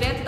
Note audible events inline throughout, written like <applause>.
direto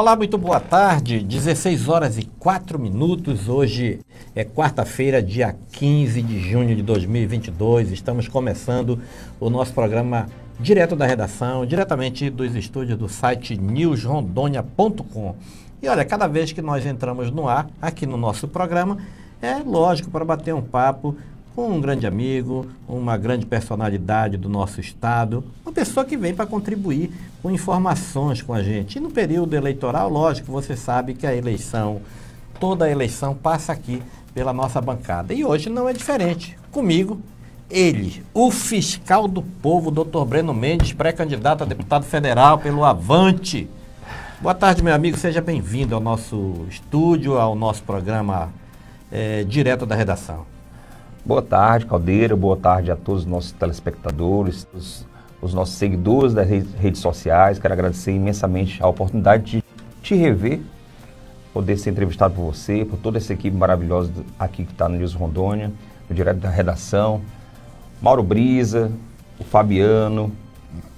Olá, muito boa tarde. 16 horas e 4 minutos. Hoje é quarta-feira, dia 15 de junho de 2022. Estamos começando o nosso programa direto da redação, diretamente dos estúdios do site newsrondônia.com. E olha, cada vez que nós entramos no ar aqui no nosso programa, é lógico para bater um papo um grande amigo, uma grande personalidade do nosso Estado, uma pessoa que vem para contribuir com informações com a gente. E no período eleitoral, lógico, você sabe que a eleição, toda a eleição passa aqui pela nossa bancada. E hoje não é diferente. Comigo, ele, o fiscal do povo, doutor Breno Mendes, pré-candidato a deputado federal pelo Avante. Boa tarde, meu amigo. Seja bem-vindo ao nosso estúdio, ao nosso programa é, direto da redação. Boa tarde, Caldeira. Boa tarde a todos os nossos telespectadores, os, os nossos seguidores das redes, sociais. Quero agradecer imensamente a oportunidade de te rever, poder ser entrevistado por você, por toda essa equipe maravilhosa aqui que está no News Rondônia, no Direto da Redação. Mauro Brisa, o Fabiano,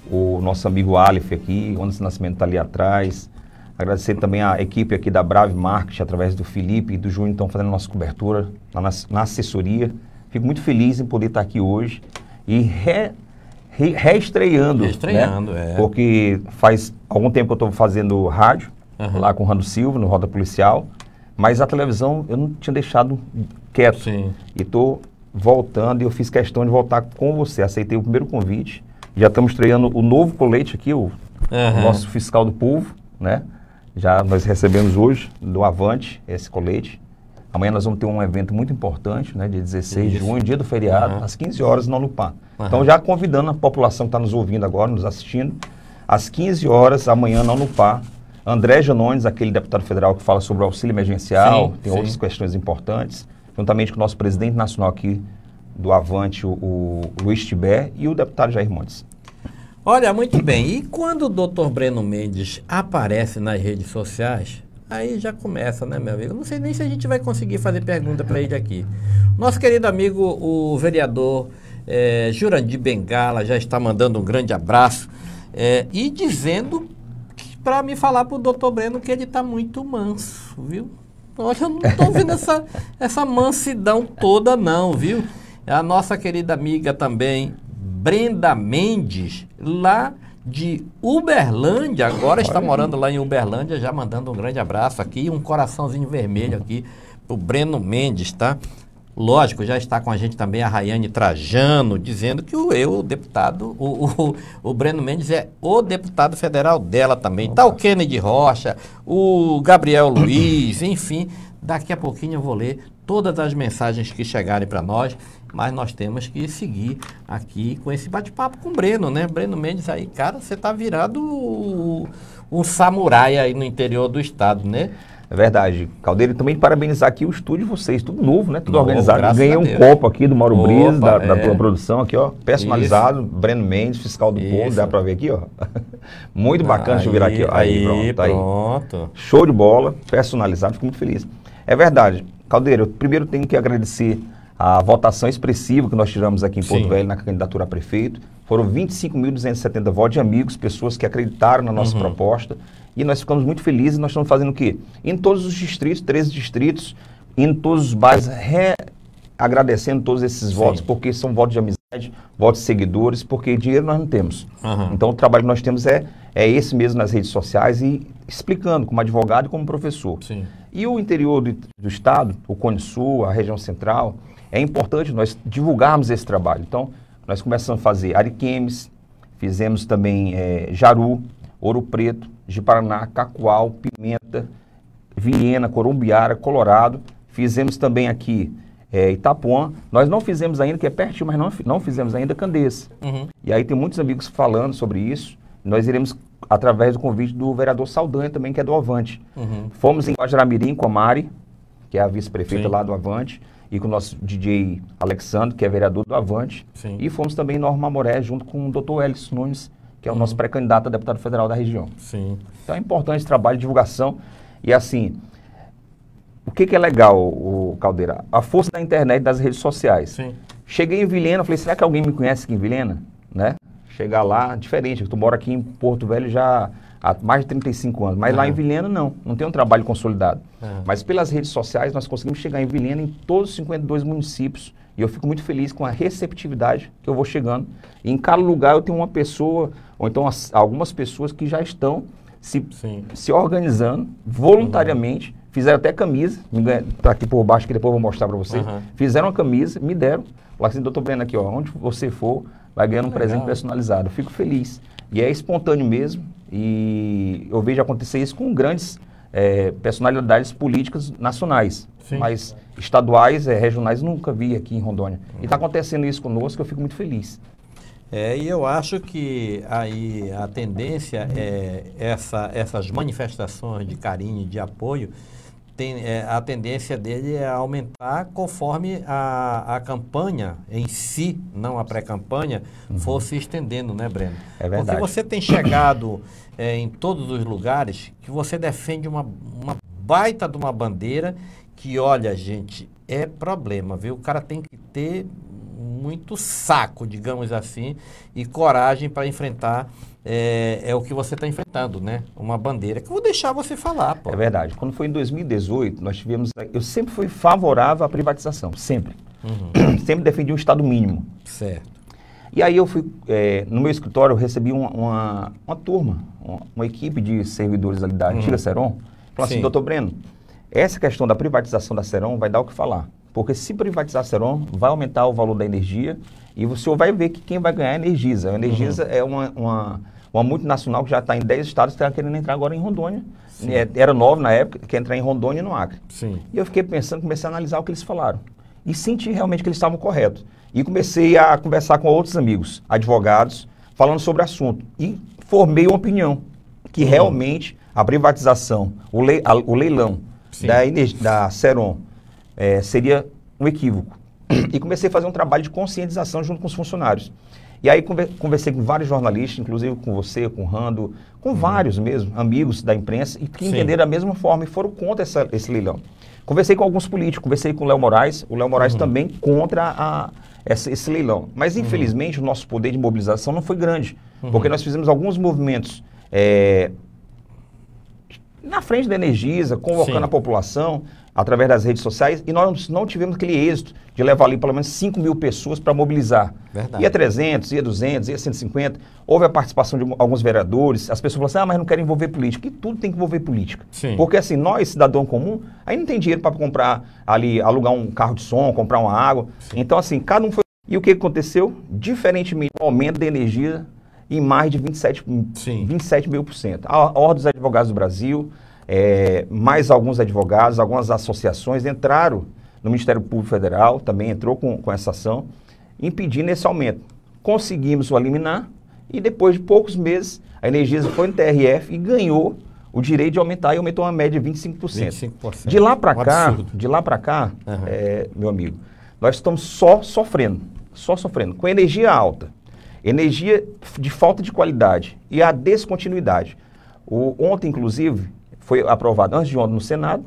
o nosso amigo Aleph aqui, onde Anderson Nascimento está ali atrás. Agradecer também a equipe aqui da Brave Market, através do Felipe e do Júnior, estão fazendo nossa cobertura na, na assessoria. Fico muito feliz em poder estar aqui hoje e re, re, reestreando. Reestreando, né? é. Porque faz algum tempo que eu estou fazendo rádio, uhum. lá com o Rando Silva, no Roda Policial. Mas a televisão eu não tinha deixado quieto. Sim. E estou voltando e eu fiz questão de voltar com você. Aceitei o primeiro convite. Já estamos estreando o novo colete aqui, o, uhum. o nosso fiscal do povo, né? Já nós recebemos hoje do Avante esse colete. Amanhã nós vamos ter um evento muito importante, né, dia 16 Isso. de junho, dia do feriado, uhum. às 15 horas na Unupar. Uhum. Então, já convidando a população que está nos ouvindo agora, nos assistindo, às 15 horas, amanhã na Unupar, André Janones, aquele deputado federal que fala sobre o auxílio emergencial, sim, tem sim. outras questões importantes, juntamente com o nosso presidente nacional aqui do Avante, o, o Luiz Tibé, e o deputado Jair Montes. Olha, muito bem. E quando o doutor Breno Mendes aparece nas redes sociais, Aí já começa, né, meu amigo? Não sei nem se a gente vai conseguir fazer pergunta para ele aqui. Nosso querido amigo, o vereador é, Jurandir Bengala, já está mandando um grande abraço é, e dizendo para me falar para o doutor Breno que ele está muito manso, viu? Olha, eu não estou vendo essa, <laughs> essa mansidão toda, não, viu? A nossa querida amiga também, Brenda Mendes, lá de Uberlândia, agora está morando lá em Uberlândia, já mandando um grande abraço aqui, um coraçãozinho vermelho aqui o Breno Mendes, tá? Lógico, já está com a gente também a Rayane Trajano, dizendo que o eu, o deputado, o, o, o Breno Mendes é o deputado federal dela também. Está Tá o Kennedy Rocha, o Gabriel Luiz, enfim. Daqui a pouquinho eu vou ler todas as mensagens que chegarem para nós mas nós temos que seguir aqui com esse bate-papo com o Breno, né? Breno Mendes aí, cara, você tá virado um samurai aí no interior do estado, né? É verdade. Caldeira, também parabenizar aqui o estúdio de vocês, tudo novo, né? Tudo novo, organizado. Ganhei um copo aqui do Mauro Opa, Brisa, da, é. da, tua produção aqui, ó. Personalizado, Isso. Breno Mendes, fiscal do povo, dá pra ver aqui, ó. <laughs> muito bacana, de deixa eu virar aqui. Ó. Aí, aí, pronto, tá aí. pronto. Show de bola, personalizado, fico muito feliz. É verdade. Caldeira, eu primeiro tenho que agradecer a votação expressiva que nós tiramos aqui em Porto Sim. Velho na candidatura a prefeito. Foram 25.270 votos de amigos, pessoas que acreditaram na nossa uhum. proposta. E nós ficamos muito felizes. Nós estamos fazendo o quê? Em todos os distritos, 13 distritos, em todos os bairros, re agradecendo todos esses Sim. votos, porque são votos de amizade, votos de seguidores, porque dinheiro nós não temos. Uhum. Então o trabalho que nós temos é, é esse mesmo nas redes sociais e explicando como advogado e como professor. Sim. E o interior do, do estado, o Cone Sul, a região central, é importante nós divulgarmos esse trabalho. Então, nós começamos a fazer Ariquemes, fizemos também é, Jaru, Ouro Preto, de Paraná, Cacoal, Pimenta, Viena, Corumbiara, Colorado. Fizemos também aqui é, Itapuã. Nós não fizemos ainda, que é pertinho, mas não, não fizemos ainda Candês. Uhum. E aí tem muitos amigos falando sobre isso. Nós iremos, através do convite do vereador Saldanha também, que é do Avante. Uhum. Fomos em Guajaramirim com a Mari, que é a vice-prefeita lá do Avante e com o nosso DJ Alexandre, que é vereador do Avante. Sim. E fomos também em Norma Moré, junto com o doutor Elis Nunes, que é o uhum. nosso pré-candidato a deputado federal da região. Sim. Então é importante esse trabalho de divulgação. E assim, o que, que é legal, o Caldeira? A força da internet e das redes sociais. Sim. Cheguei em Vilhena, falei, será que alguém me conhece aqui em Vilhena? Né? Chegar lá, diferente, tu mora aqui em Porto Velho já há mais de 35 anos. Mas uhum. lá em é. Vilhena, não. Não tem um trabalho consolidado. Uhum. Mas pelas redes sociais, nós conseguimos chegar em Vilhena, em todos os 52 municípios. E eu fico muito feliz com a receptividade que eu vou chegando. E em cada lugar eu tenho uma pessoa, ou então as, algumas pessoas que já estão se, se organizando voluntariamente. Uhum. Fizeram até camisa, está aqui por baixo que depois eu vou mostrar para vocês. Uhum. Fizeram a camisa, me deram. Falaram assim, doutor Breno, aqui, ó, onde você for, vai ganhando um presente personalizado. Eu fico feliz. E é espontâneo mesmo. E eu vejo acontecer isso com grandes é, personalidades políticas nacionais, Sim. mas estaduais, é, regionais, nunca vi aqui em Rondônia. Uhum. E está acontecendo isso conosco, eu fico muito feliz. É, e eu acho que aí a tendência é essa, essas manifestações de carinho, de apoio, tem, é, a tendência dele é aumentar conforme a, a campanha em si, não a pré-campanha, uhum. for se estendendo, né, Breno? É verdade. Porque você tem chegado é, em todos os lugares que você defende uma, uma baita de uma bandeira que, olha, gente, é problema, viu? O cara tem que ter muito saco, digamos assim, e coragem para enfrentar é, é o que você está enfrentando, né? Uma bandeira que eu vou deixar você falar. Pô. É verdade. Quando foi em 2018, nós tivemos. Eu sempre fui favorável à privatização, sempre. Uhum. <clears throat> sempre defendi um Estado mínimo. Certo. E aí eu fui. É, no meu escritório, eu recebi uma, uma, uma turma, uma, uma, equipe de servidores ali da uhum. antiga Seron, falou assim: doutor Breno, essa questão da privatização da Seron vai dar o que falar. Porque se privatizar a Seron, vai aumentar o valor da energia e o senhor vai ver que quem vai ganhar é a Energisa. A Energisa uhum. é uma, uma, uma multinacional que já está em 10 estados, está querendo entrar agora em Rondônia. É, era 9 na época, quer entrar em Rondônia e no Acre. Sim. E eu fiquei pensando, comecei a analisar o que eles falaram. E senti realmente que eles estavam corretos. E comecei a conversar com outros amigos, advogados, falando sobre o assunto. E formei uma opinião que uhum. realmente a privatização, o, a, o leilão Sim. da, da é, seria um equívoco. E comecei a fazer um trabalho de conscientização junto com os funcionários. E aí conversei com vários jornalistas, inclusive com você, com o Rando, com uhum. vários mesmo, amigos da imprensa, e que Sim. entenderam da mesma forma e foram contra essa, esse leilão. Conversei com alguns políticos, conversei com o Léo Moraes, o Léo Moraes uhum. também contra a, essa, esse leilão. Mas, uhum. infelizmente, uhum. o nosso poder de mobilização não foi grande, uhum. porque nós fizemos alguns movimentos é, na frente da Energisa, convocando Sim. a população, através das redes sociais e nós não tivemos aquele êxito de levar ali pelo menos 5 mil pessoas para mobilizar. Verdade. Ia 300, ia 200, ia 150. Houve a participação de alguns vereadores. As pessoas falaram assim, ah, mas não quero envolver política. E tudo tem que envolver política. Sim. Porque assim, nós, cidadão comum, aí não tem dinheiro para comprar ali, alugar um carro de som, comprar uma água. Sim. Então assim, cada um foi... E o que aconteceu? Diferentemente o aumento da energia em mais de 27, Sim. 27 mil por cento. A Ordem dos Advogados do Brasil é, mais alguns advogados, algumas associações entraram no Ministério Público Federal, também entrou com, com essa ação, impedindo esse aumento. Conseguimos o eliminar e depois de poucos meses a Energisa foi no TRF e ganhou o direito de aumentar e aumentou uma média de 25%. 25%. De lá para um cá, absurdo. de lá para cá, uhum. é, meu amigo, nós estamos só sofrendo, só sofrendo com energia alta, energia de falta de qualidade e a descontinuidade. O, ontem, inclusive, foi aprovado antes de ontem no Senado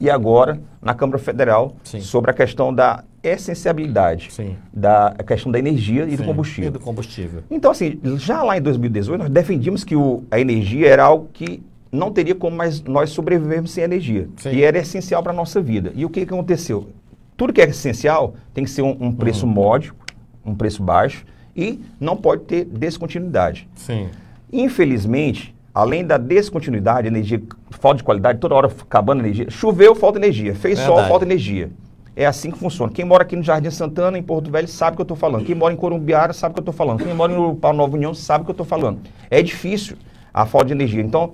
e agora na Câmara Federal Sim. sobre a questão da essenciabilidade Sim. da questão da energia e do, e do, combustível. Então, assim, já lá em 2018 nós defendíamos que o, a energia era algo que não teria como mais nós sobrevivermos sem energia. Sim. E era essencial para a nossa vida. E o que, que aconteceu? Tudo que é essencial tem que ser um, um preço uhum. módico, um preço baixo, e não pode ter descontinuidade. Sim. Infelizmente, além da descontinuidade, energia, falta de qualidade, toda hora acabando a energia. Choveu, falta energia. Fez Verdade. sol, falta energia. É assim que funciona. Quem mora aqui no Jardim Santana, em Porto Velho, sabe o que eu estou falando. Quem mora em Corumbiara, sabe o que eu estou falando. Quem mora em Urupá, Nova União, sabe o que eu estou falando. É difícil a falta de energia. Então,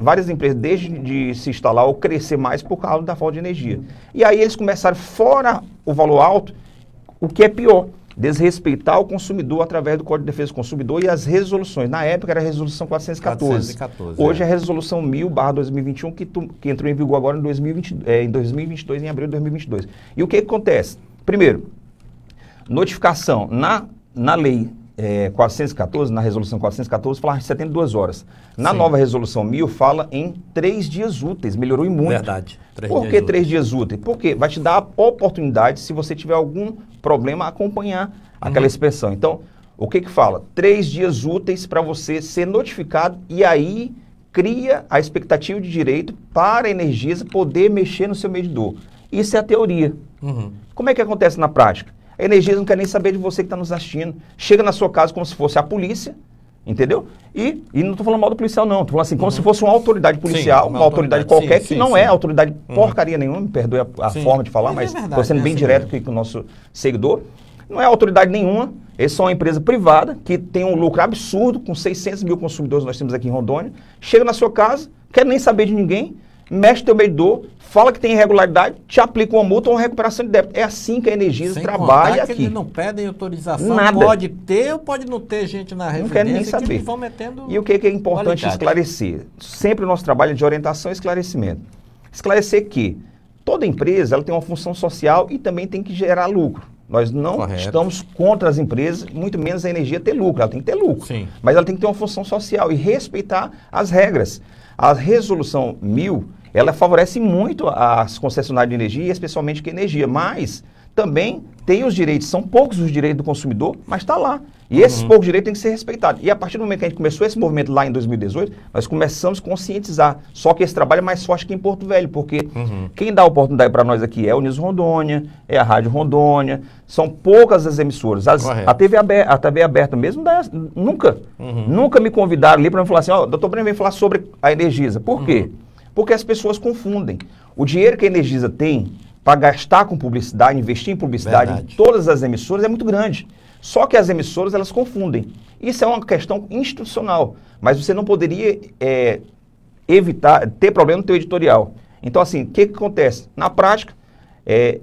várias empresas deixam de se instalar ou crescer mais por causa da falta de energia. E aí eles começaram, fora o valor alto, o que é pior desrespeitar o consumidor através do Código de Defesa do Consumidor e as resoluções. Na época era a Resolução 414. 414 Hoje é. é a Resolução 1000 2021 que, tu, que entrou em vigor agora em, 2020, é, eh, em 2022, em abril de 2022. E o que, que acontece? Primeiro, notificação na, na lei é, 414, na resolução 414, fala em 72 horas. Na Sim. nova resolução 1000, fala em 3 dias úteis. Melhorou e muito. Verdade. Três Por que 3 dias úteis? Porque vai te dar a oportunidade, se você tiver algum problema, acompanhar aquela uhum. inspeção. Então, o que que fala? 3 dias úteis para você ser notificado e aí cria a expectativa de direito para a Energisa poder mexer no seu medidor. Isso é a teoria. Uhum. Como é que acontece na prática? A Energisa não quer nem saber de você que está nos assistindo. Chega na sua casa como se fosse a polícia, entendeu? E, e não estou falando mal do policial, não. Estou falando assim, como uhum. se fosse uma autoridade policial, sim, uma, uma, autoridade, autoridade qualquer, sim, que sim, não é autoridade uhum. porcaria nenhuma, me perdoe a, a forma de falar, mas estou é sendo é bem assim direto aqui com o nosso seguidor. Não é autoridade nenhuma, eles são uma empresa privada que tem um lucro absurdo, com 600 mil consumidores nós temos aqui em Rondônia. Chega na sua casa, quer nem saber de ninguém, mexe teu medidor, fala que tem irregularidade, te aplica uma multa ou uma recuperação de débito. É assim que a energia Sem trabalha aqui. Eles não pedem autorização, Nada. pode ter ou pode não ter gente na referência. Não quero nem saber. E o que é importante qualidade. esclarecer? Sempre o nosso trabalho é de orientação e esclarecimento. Esclarecer que toda empresa ela tem uma função social e também tem que gerar lucro. Nós não Correto. estamos contra as empresas, muito menos a energia ter lucro. Ela tem que ter lucro. Sim. Mas ela tem que ter uma função social e respeitar as regras. A resolução 1000 ela favorece muito as concessionárias de energia, especialmente que energia, mas também tem os direitos, são poucos os direitos do consumidor, mas está lá. E esses uhum. poucos direitos têm que ser respeitados. E a partir do momento que a gente começou esse movimento lá em 2018, nós começamos a conscientizar. Só que esse trabalho é mais forte que em Porto Velho, porque uhum. quem dá a oportunidade para nós aqui é o News Rondônia, é a Rádio Rondônia, são poucas as emissoras. As, a, TV aberta, a TV aberta mesmo, dá, nunca, uhum. nunca me convidaram ali para me falar assim, ó, oh, doutor Breno, vem falar sobre a Energisa. Por quê? Uhum. Porque as pessoas confundem. O dinheiro que a Energisa tem para gastar com publicidade, investir em publicidade Verdade. em todas as emissoras é muito grande. Só que as emissoras elas confundem. Isso é uma questão institucional, mas você não poderia é, evitar ter problema no teu editorial. Então assim, o que, que acontece? Na prática, é,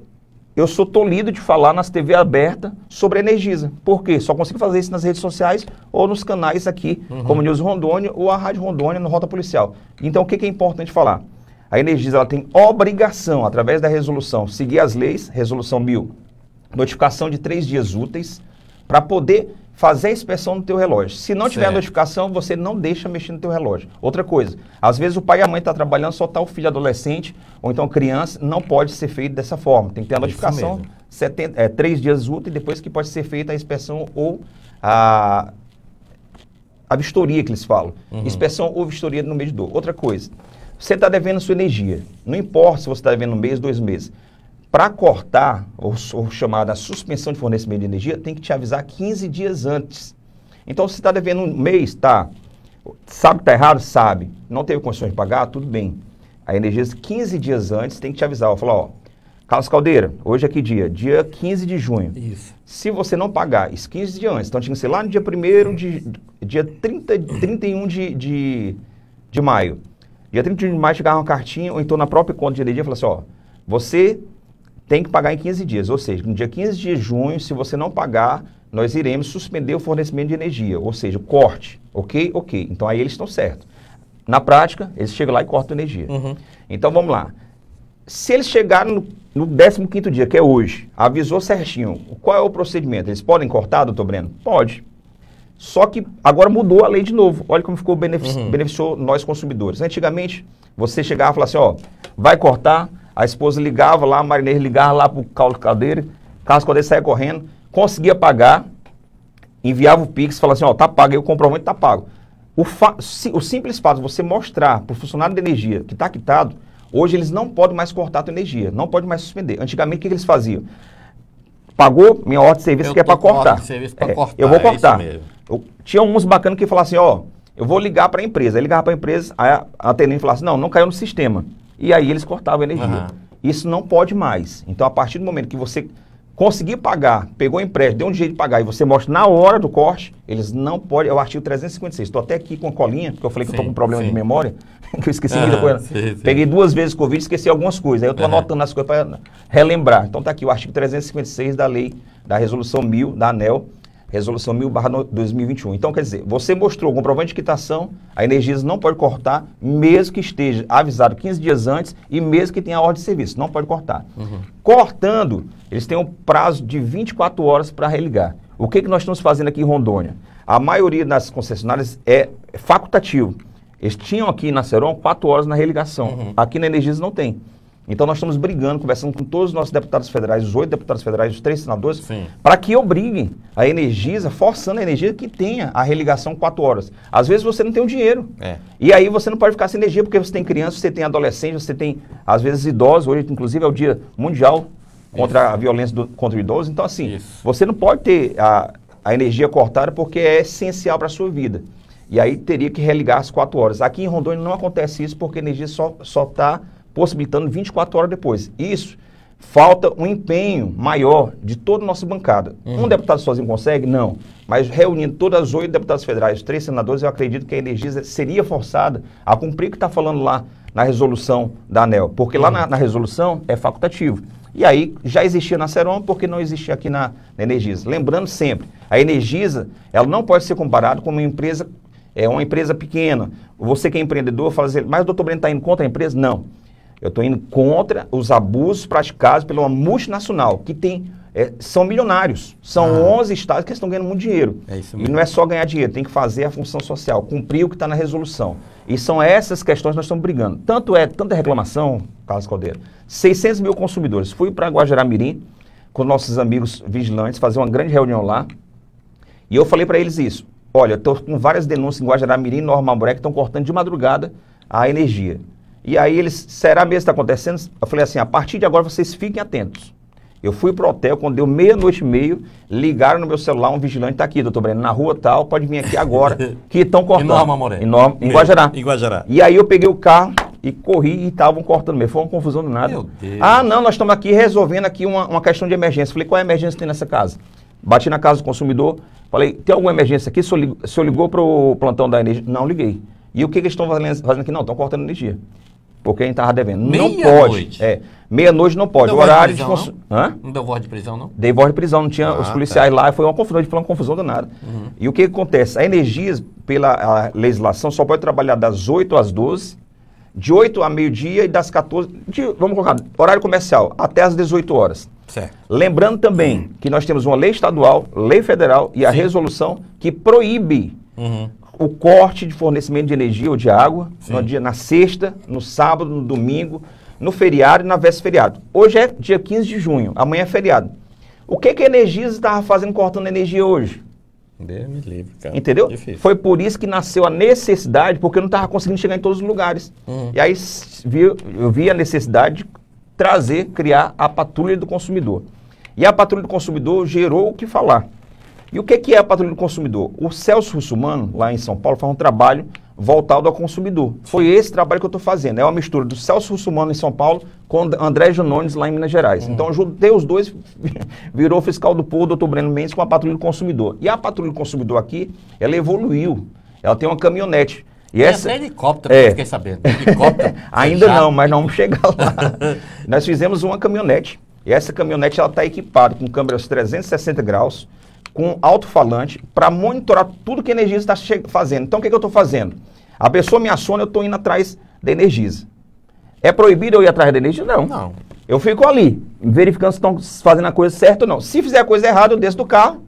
eu sou tolhido de falar nas TV aberta sobre a Energisa. Por quê? Só consigo fazer isso nas redes sociais ou nos canais aqui, uhum. como News Rondônia ou a Rádio Rondônia no Rota Policial. Então, o que, é importante falar? A Energisa ela tem obrigação, através da resolução, seguir as leis, resolução 1000, notificação de três dias úteis, para poder fazer a inspeção do teu relógio. Se não tiver certo. notificação, você não deixa mexer no teu relógio. Outra coisa, às vezes o pai e a mãe estão tá trabalhando, só está o filho adolescente ou então criança, não pode ser feito dessa forma. Tem que ter a notificação, setenta, é, três dias úteis, depois que pode ser feita a inspeção ou a, a vistoria que eles falam. Uhum. Inspeção ou vistoria no medidor. Outra coisa, você está devendo sua energia. Não importa se você está devendo um mês, dois meses para cortar, ou, ou chamada suspensão de fornecimento de energia, tem que te avisar 15 dias antes. Então, se está devendo um mês, tá? Sabe que está errado? Sabe. Não teve condições de pagar? Tudo bem. A energia, 15 dias antes, tem que te avisar. eu falo ó, Carlos Caldeira, hoje é que dia? Dia 15 de junho. Isso. Se você não pagar, isso 15 dias antes. Então tinha que ser lá no dia 1 de. dia 30, 31 de, de, de maio. Dia 31 de maio chegava uma cartinha, ou então na própria conta de energia, falou assim: ó, você tem que pagar em 15 dias. Ou seja, no dia 15 de junho, se você não pagar, nós iremos suspender o fornecimento de energia, ou seja, corte. Ok? Ok. Então aí eles estão certos. Na prática, eles chegam lá e cortam energia. Uhum. Então vamos lá. Se eles chegaram no, no 15 dia, que é hoje, avisou certinho, qual é o procedimento? Eles podem cortar, doutor Breno? Pode. Só que agora mudou a lei de novo. Olha como ficou benefici uhum. beneficiou nós consumidores. Antigamente, você chegava e falava assim, ó, vai cortar, a esposa ligava lá, a marinês ligava lá para o Carlos Caldeira, Carlos Caldeira saia correndo, conseguia pagar, enviava o Pix, falava assim, ó, tá pago, aí o comprovante tá pago. O, o simples fato de você mostrar para o funcionário de energia que está quitado, hoje eles não podem mais cortar a tua energia, não podem mais suspender. Antigamente, o que, que eles faziam? Pagou minha ordem de serviço eu que é para cortar. É, cortar. Eu vou é cortar. É eu, tinha uns bacanas que falavam assim, ó, eu vou ligar para a empresa. Aí ligava para a empresa, aí a atendente falava assim, não, não caiu no sistema e aí eles cortavam a energia. Uhum. Isso não pode mais. Então, a partir do momento que você conseguir pagar, pegou o empréstimo, deu um jeito de pagar e você mostra na hora do corte, eles não podem. É o artigo 356. Estou até aqui com a colinha, porque eu falei que estou com um problema sim. de memória, <laughs> que eu esqueci uhum, muita coisa. Sim, Peguei duas vezes Covid e esqueci algumas coisas. Aí eu estou uhum. anotando as coisas para relembrar. Então está aqui o artigo 356 da lei, da resolução 1000 da ANEL, Resolução 1000 2021. Então, quer dizer, você mostrou o comprovante de quitação, a Energisa não pode cortar, mesmo que esteja avisado 15 dias antes e mesmo que tenha ordem de serviço, não pode cortar. Uhum. Cortando, eles têm um prazo de 24 horas para religar. O que, que nós estamos fazendo aqui em Rondônia? A maioria das concessionárias é facultativo. Eles tinham aqui na Ceron 4 horas na religação. Uhum. Aqui na Energisa não tem. Então nós estamos brigando, conversando com todos os nossos deputados federais, os oito deputados federais, os três senadores, para que obriguem a Energisa, forçando a energia que tenha a religação quatro horas. Às vezes você não tem o dinheiro. É. E aí você não pode ficar sem energia, porque você tem crianças, você tem adolescentes, você tem, às vezes, idosos. Hoje, inclusive, é o dia mundial contra Isso. a violência do, contra o idoso. Então, assim, Isso. você não pode ter a, a energia cortada porque é essencial para a sua vida. E aí teria que religar as quatro horas. Aqui em Rondônia não acontece isso porque a energia só está possibilitando 24 horas depois. Isso falta um empenho maior de toda a nossa bancada. Uhum. Um deputado sozinho consegue? Não. Mas reunindo todas as oito deputadas federais, três senadores, eu acredito que a Energisa seria forçada a cumprir o que está falando lá na resolução da ANEL. Porque uhum. lá na, na, resolução é facultativo. E aí já existia na Serom, porque não existia aqui na, na Energisa. Lembrando sempre, a Energisa ela não pode ser comparada com uma empresa é uma empresa pequena. Você que é empreendedor fala assim, mas o doutor Breno está indo contra a empresa? Não. Eu estou indo contra os abusos praticados pela multinacional, que tem é, são milionários. São ah. 11 estados que estão ganhando muito dinheiro. É e não é só ganhar dinheiro, tem que fazer a função social, cumprir o que está na resolução. E são essas questões que nós estamos brigando. Tanto é, tanta reclamação, Carlos Caldeira, 600 mil consumidores. Fui para Guajará Mirim com nossos amigos vigilantes, fazer uma grande reunião lá. E eu falei para eles isso. Olha, estou com várias denúncias em Guajará Mirim, Normal Moreira, que estão cortando de madrugada a energia. E aí eles, será mesmo que está acontecendo? Eu falei assim, a partir de agora vocês fiquem atentos. Eu fui pro hotel, quando deu meia-noite e meio, ligaram no meu celular, um vigilante está aqui, doutor Breno, na rua tal, pode vir aqui agora, <laughs> que estão cortando. Enorme, Moreno Enorme, em Guajará. Em Guajará. E aí eu peguei o carro e corri e estavam cortando mesmo. Foi uma confusão do nada. Meu Deus. Ah, não, nós estamos aqui resolvendo aqui uma, uma questão de emergência. Falei, qual é a emergência que tem nessa casa? Bati na casa do consumidor, falei, tem alguma emergência aqui? O senhor ligou, o plantão da energia? Não, liguei. E o que, que eles estão fazendo aqui? Não, estão cortando energia. Porque a gente estava devendo. Meia não pode. Noite. É. Meia-noite não pode. Não o horário de prisão, de Hã? Não deu voz de prisão, não? Dei voz de prisão, não tinha. Ah, os policiais tá. lá, foi uma confusão, foi uma confusão danada. Uhum. E o que acontece? A energia, pela a legislação, só pode trabalhar das 8 às 12, de 8 a meio-dia e das 14. De, vamos colocar, horário comercial, até às 18 horas. Certo. Lembrando também uhum. que nós temos uma lei estadual, lei federal e a Sim. resolução que proíbe. Uhum o corte de fornecimento de energia ou de água no dia, na sexta, no sábado, no domingo, no feriado e na véspera feriado. Hoje é dia 15 de junho, amanhã é feriado. O que, que a Energisa estava fazendo cortando energia hoje? Deus me livre, cara. Entendeu? Difícil. Foi por isso que nasceu a necessidade, porque eu não estava conseguindo chegar em todos os lugares. Uhum. E aí vi, eu vi a necessidade de trazer, criar a patrulha do consumidor. E a patrulha do consumidor gerou o que falar. E o que, é a patrulha do consumidor? O Celso Russumano, lá em São Paulo, faz um trabalho voltado ao consumidor. Foi esse trabalho que eu estou fazendo. É uma mistura do Celso Russumano em São Paulo com André Janones lá em Minas Gerais. Uhum. Então, eu juntei os dois, <laughs> virou fiscal do povo, doutor Breno Mendes, com a patrulha do consumidor. E a patrulha do consumidor aqui, ela evoluiu. Ela tem uma caminhonete. E tem essa... até helicóptero, é. fiquei sabendo. Helicóptero. <laughs> Ainda não, mas não vamos chegar lá. <laughs> Nós fizemos uma caminhonete. E essa caminhonete, ela está equipada com câmeras 360 graus, com alto-falante para monitorar tudo que a Energisa está fazendo. Então, o que, que eu estou fazendo? A pessoa me assona, eu estou indo atrás da Energisa. É proibido eu ir atrás da Energisa? Não. Não. Eu fico ali, verificando se estão fazendo a coisa certa ou não. Se fizer a coisa errada, eu desço do carro.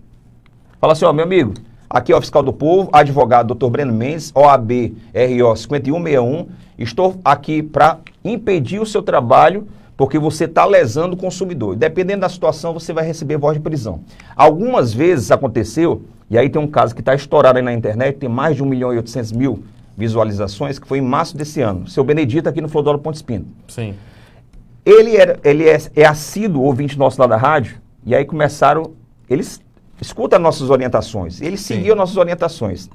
Fala assim, ó, meu amigo, aqui é o fiscal do povo, advogado doutor Breno Mendes, OAB RO 5161. Estou aqui para impedir o seu trabalho porque você está lesando o consumidor. Dependendo da situação, você vai receber voz de prisão. Algumas vezes aconteceu, e aí tem um caso que está estourado aí na internet, tem mais de 1 milhão e 800 mil visualizações, que foi em março desse ano. Seu Benedito aqui no Flodoro Ponte Espino. Sim. Ele, era, ele é, é assíduo ouvinte nosso lá da rádio, e aí começaram, eles escutam nossas orientações, ele seguia nossas orientações.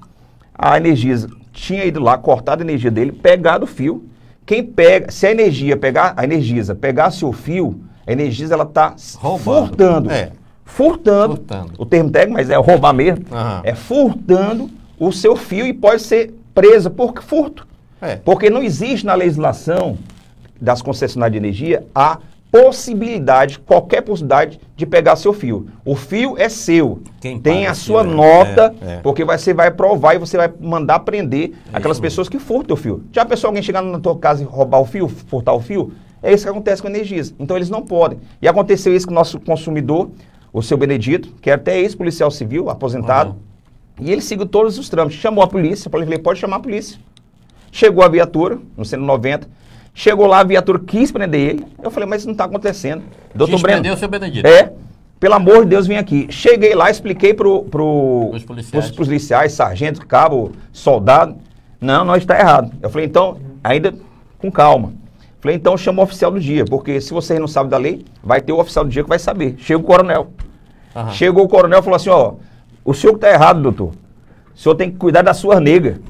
A energia tinha ido lá, cortado a energia dele, pegado o fio quem pega, se a energia pegar, a energiza pegar seu fio, a energiza ela está furtando. É. Furtando, furtando, o termo técnico, mas é roubar mesmo, é furtando o seu fio e pode ser presa por furto. É. Porque não existe na legislação das concessionárias de energia a possibilidade, qualquer possibilidade de pegar seu fio. O fio é seu. Quem tem a sua nota, é, é. porque você vai provar e você vai mandar prender é aquelas pessoas que furtam o fio. Já pensou alguém chegar na tua casa e roubar o fio, furtar o fio? É isso que acontece com energias. Então eles não podem. E aconteceu isso com o nosso consumidor, o seu Benedito, que é até ex-policial civil, aposentado. Uhum. E ele seguiu todos os trâmites. Chamou a polícia, falei, pode chamar a polícia. Chegou a viatura, no 190, Chegou lá, a viatura quis prender ele. Eu falei, mas isso não está acontecendo. Doutor Te Breno. o seu Benedito. É. Pelo amor de Deus, vim aqui. Cheguei lá, expliquei para pro, os policiais. Pros policiais, sargento, cabo, soldado. Não, nós está errado. Eu falei, então, ainda com calma. Falei, então chama o oficial do dia, porque se você não sabe da lei, vai ter o oficial do dia que vai saber. Chega o coronel. Aham. Chegou o coronel e falou assim, ó, o senhor que tá errado, doutor. O senhor tem que cuidar da sua nega.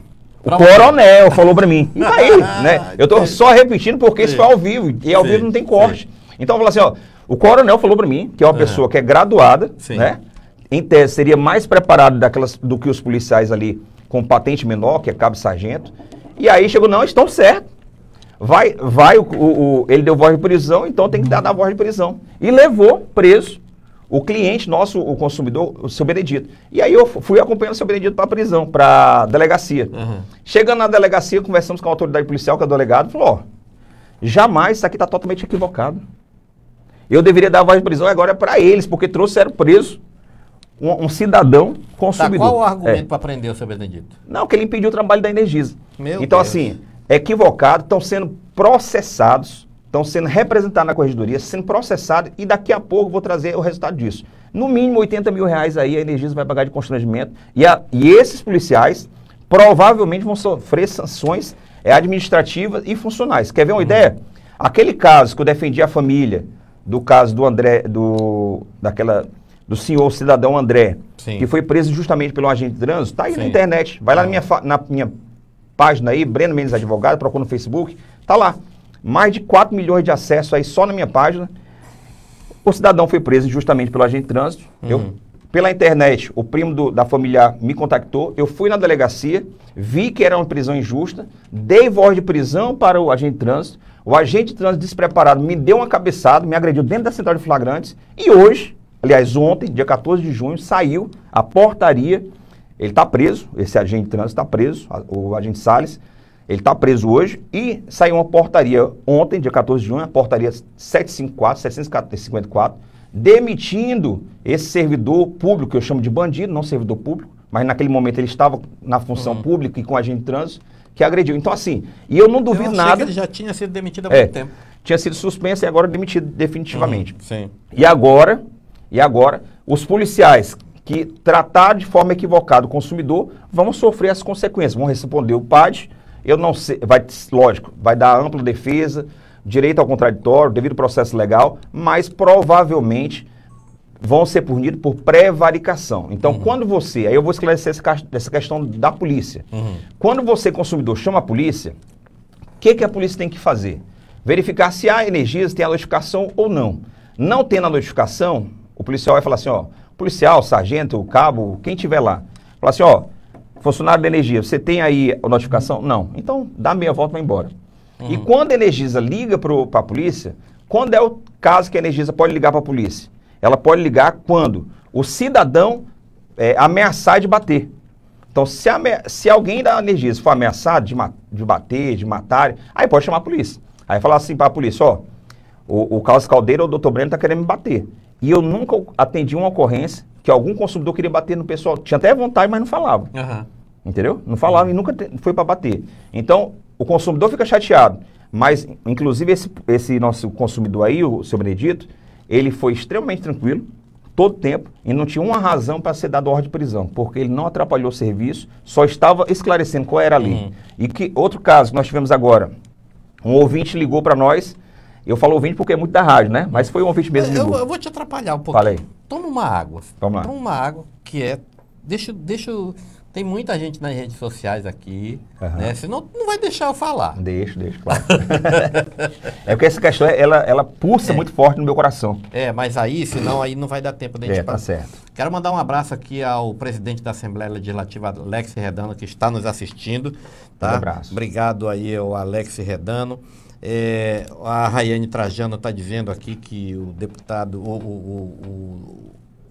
O coronel falou para mim. E aí, ah, né? Eu tô só repetindo porque isso foi ao vivo. E ao vivo não tem corte. Então eu falo assim, ó, o coronel falou para mim, que é uma é. pessoa que é graduada, Sim. né? Em tese, seria mais preparado daquelas, do que os policiais ali com patente menor, que é cabo-sargento. E aí chegou, não, estão certos. Vai, vai, o, o, o, ele deu voz de prisão, então tem que dar, dar voz de prisão. E levou preso o cliente nosso, o consumidor, o seu Benedito. E aí eu fui acompanhando o seu Benedito para a prisão, para a delegacia. Uhum. Chegando na delegacia, conversamos com a autoridade policial, com é o delegado, falou, ó, jamais isso aqui está totalmente equivocado. Eu deveria dar a voz de prisão agora é para eles, porque trouxeram preso um, um cidadão consumidor. Tá, qual o argumento é. para prender o seu Benedito? Não, que ele impediu o trabalho da Energisa. Meu então, Deus. assim, é equivocado, estão sendo processados estão sendo representados na corregedoria, sendo processados, e daqui a pouco vou trazer o resultado disso. No mínimo 80 mil reais aí a Energisa vai pagar de constrangimento, e, a, e esses policiais provavelmente vão sofrer sanções eh, administrativas e funcionais. Quer ver uma uhum. ideia? Aquele caso que eu defendi a família, do caso do André, do, daquela, do senhor cidadão André, Sim. que foi preso justamente pelo agente de trânsito, tá aí Sim. na internet. Vai lá na, uhum. minha, na minha página aí, Breno Mendes Advogado, procura no Facebook, tá lá mais de 4 milhões de acessos aí só na minha página. O cidadão foi preso justamente pelo agente de trânsito. Uhum. Eu, pela internet, o primo do, da familiar me contactou. Eu fui na delegacia, vi que era uma prisão injusta, dei voz de prisão para o agente de trânsito. O agente de trânsito despreparado me deu uma cabeçada, me agrediu dentro da central de flagrantes. E hoje, aliás, ontem, dia 14 de junho, saiu a portaria. Ele está preso, esse agente de trânsito está preso, o agente Salles ele está preso hoje e saiu uma portaria ontem, dia 14 de junho, a portaria 754, 754, demitindo esse servidor público, que eu chamo de bandido, não servidor público, mas naquele momento ele estava na função uhum. pública e com agente de trânsito, que agrediu. Então, assim, e eu não duvido eu nada. Que ele já tinha sido demitido há é, muito tempo. Tinha sido suspenso e agora demitido definitivamente. Uhum, sim. E agora, e agora, os policiais que trataram de forma equivocada o consumidor vão sofrer as consequências, vão responder o PAD eu não sei, vai, lógico, vai dar ampla defesa, direito ao contraditório, devido ao processo legal, mas provavelmente vão ser punidos por prevaricação. Então, uhum. quando você, aí eu vou esclarecer essa, questão da polícia. Uhum. Quando você, consumidor, chama a polícia, o que, que a polícia tem que fazer? Verificar se há energias, tem a notificação ou não. Não tendo a notificação, o policial vai falar assim, ó, policial, sargento, cabo, quem tiver lá, falar assim, ó, Funcionário da energia, você tem aí a notificação? Não. Então, dá meia volta e vai embora. Uhum. E quando a Energisa liga para a polícia, quando é o caso que a Energisa pode ligar para a polícia? Ela pode ligar quando o cidadão é, ameaçar de bater. Então, se, se alguém da Energisa for ameaçado de, de bater, de matar, aí pode chamar a polícia. Aí falar assim para a polícia, ó, o, o Carlos Caldeira ou o doutor Breno está querendo me bater. E eu nunca atendi uma ocorrência que algum consumidor queria bater no pessoal. Tinha até vontade, mas não falava. Uhum. Entendeu? Não falava uhum. e nunca foi para bater. Então, o consumidor fica chateado. Mas, inclusive, esse, esse nosso consumidor aí, o seu Benedito, ele foi extremamente tranquilo todo tempo e não tinha uma razão para ser dado ordem de prisão, porque ele não atrapalhou o serviço, só estava esclarecendo qual era ali. Uhum. E que outro caso que nós tivemos agora, um ouvinte ligou para nós eu falo ouvinte porque é muito da rádio, né? Mas foi um ouvinte mesmo. Eu, eu vou te atrapalhar um pouquinho. Falei. Toma uma água. lá. Toma uma água, que é. Deixa, deixa. Tem muita gente nas redes sociais aqui, uhum. né? Senão não vai deixar eu falar. Deixa, deixa, claro. <laughs> é porque essa questão, ela, ela pulsa é. muito forte no meu coração. É, mas aí, senão aí não vai dar tempo da gente... É, pra... tá certo. Quero mandar um abraço aqui ao presidente da Assembleia Legislativa, Alex Redano, que está nos assistindo. Tá? Um abraço. Obrigado aí ao Alex Redano. É, a Rayane Trajano está dizendo aqui que o deputado, o, o,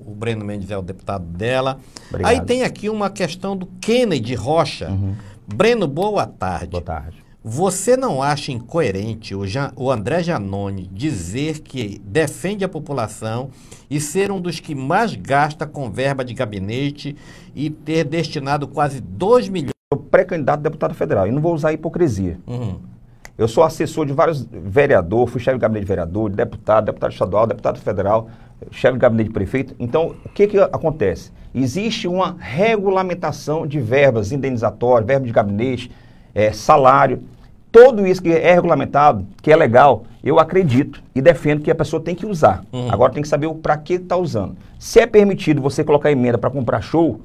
o, o, Breno Mendes é o deputado dela. Obrigado. Aí tem aqui uma questão do Kennedy Rocha. Uhum. Breno, boa tarde. Boa tarde. Você não acha incoerente o, Jean, o André Janone dizer que defende a população e ser um dos que mais gasta com verba de gabinete e ter destinado quase 2 milhões. Eu pré-candidato a deputado federal e não vou usar hipocrisia. Uhum. Eu sou assessor de vários vereadores, fui chefe de gabinete de vereador, de deputado, deputado estadual, deputado federal, chefe de gabinete de prefeito. Então, o que, que acontece? Existe uma regulamentação de verbas indenizatórias, verbas de gabinete, é, salário. Tudo isso que é regulamentado, que é legal, eu acredito e defendo que a pessoa tem que usar. Uhum. Agora tem que saber para que está usando. Se é permitido você colocar emenda para comprar show,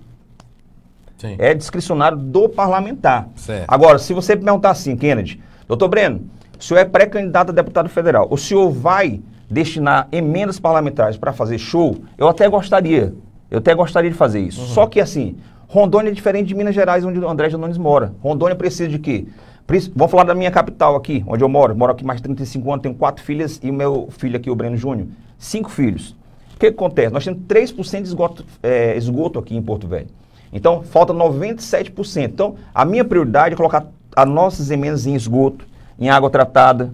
Sim. é discricionário do parlamentar. Certo. Agora, se você perguntar assim, Kennedy, Doutor Breno, o senhor é pré-candidato a deputado federal. O senhor vai destinar emendas parlamentares para fazer show? Eu até gostaria. Eu até gostaria de fazer isso. Uhum. Só que assim, Rondônia é diferente de Minas Gerais, onde o André Janones mora. Rondônia precisa de quê? Vamos falar da minha capital aqui, onde eu moro. Moro aqui mais de 35 anos, tenho quatro filhas e o meu filho aqui, o Breno Júnior, cinco filhos. O que, que acontece? Nós temos 3% de esgoto, é, esgoto aqui em Porto Velho. Então, falta 97%. Então, a minha prioridade é colocar as nossas emendas em esgoto, em água tratada,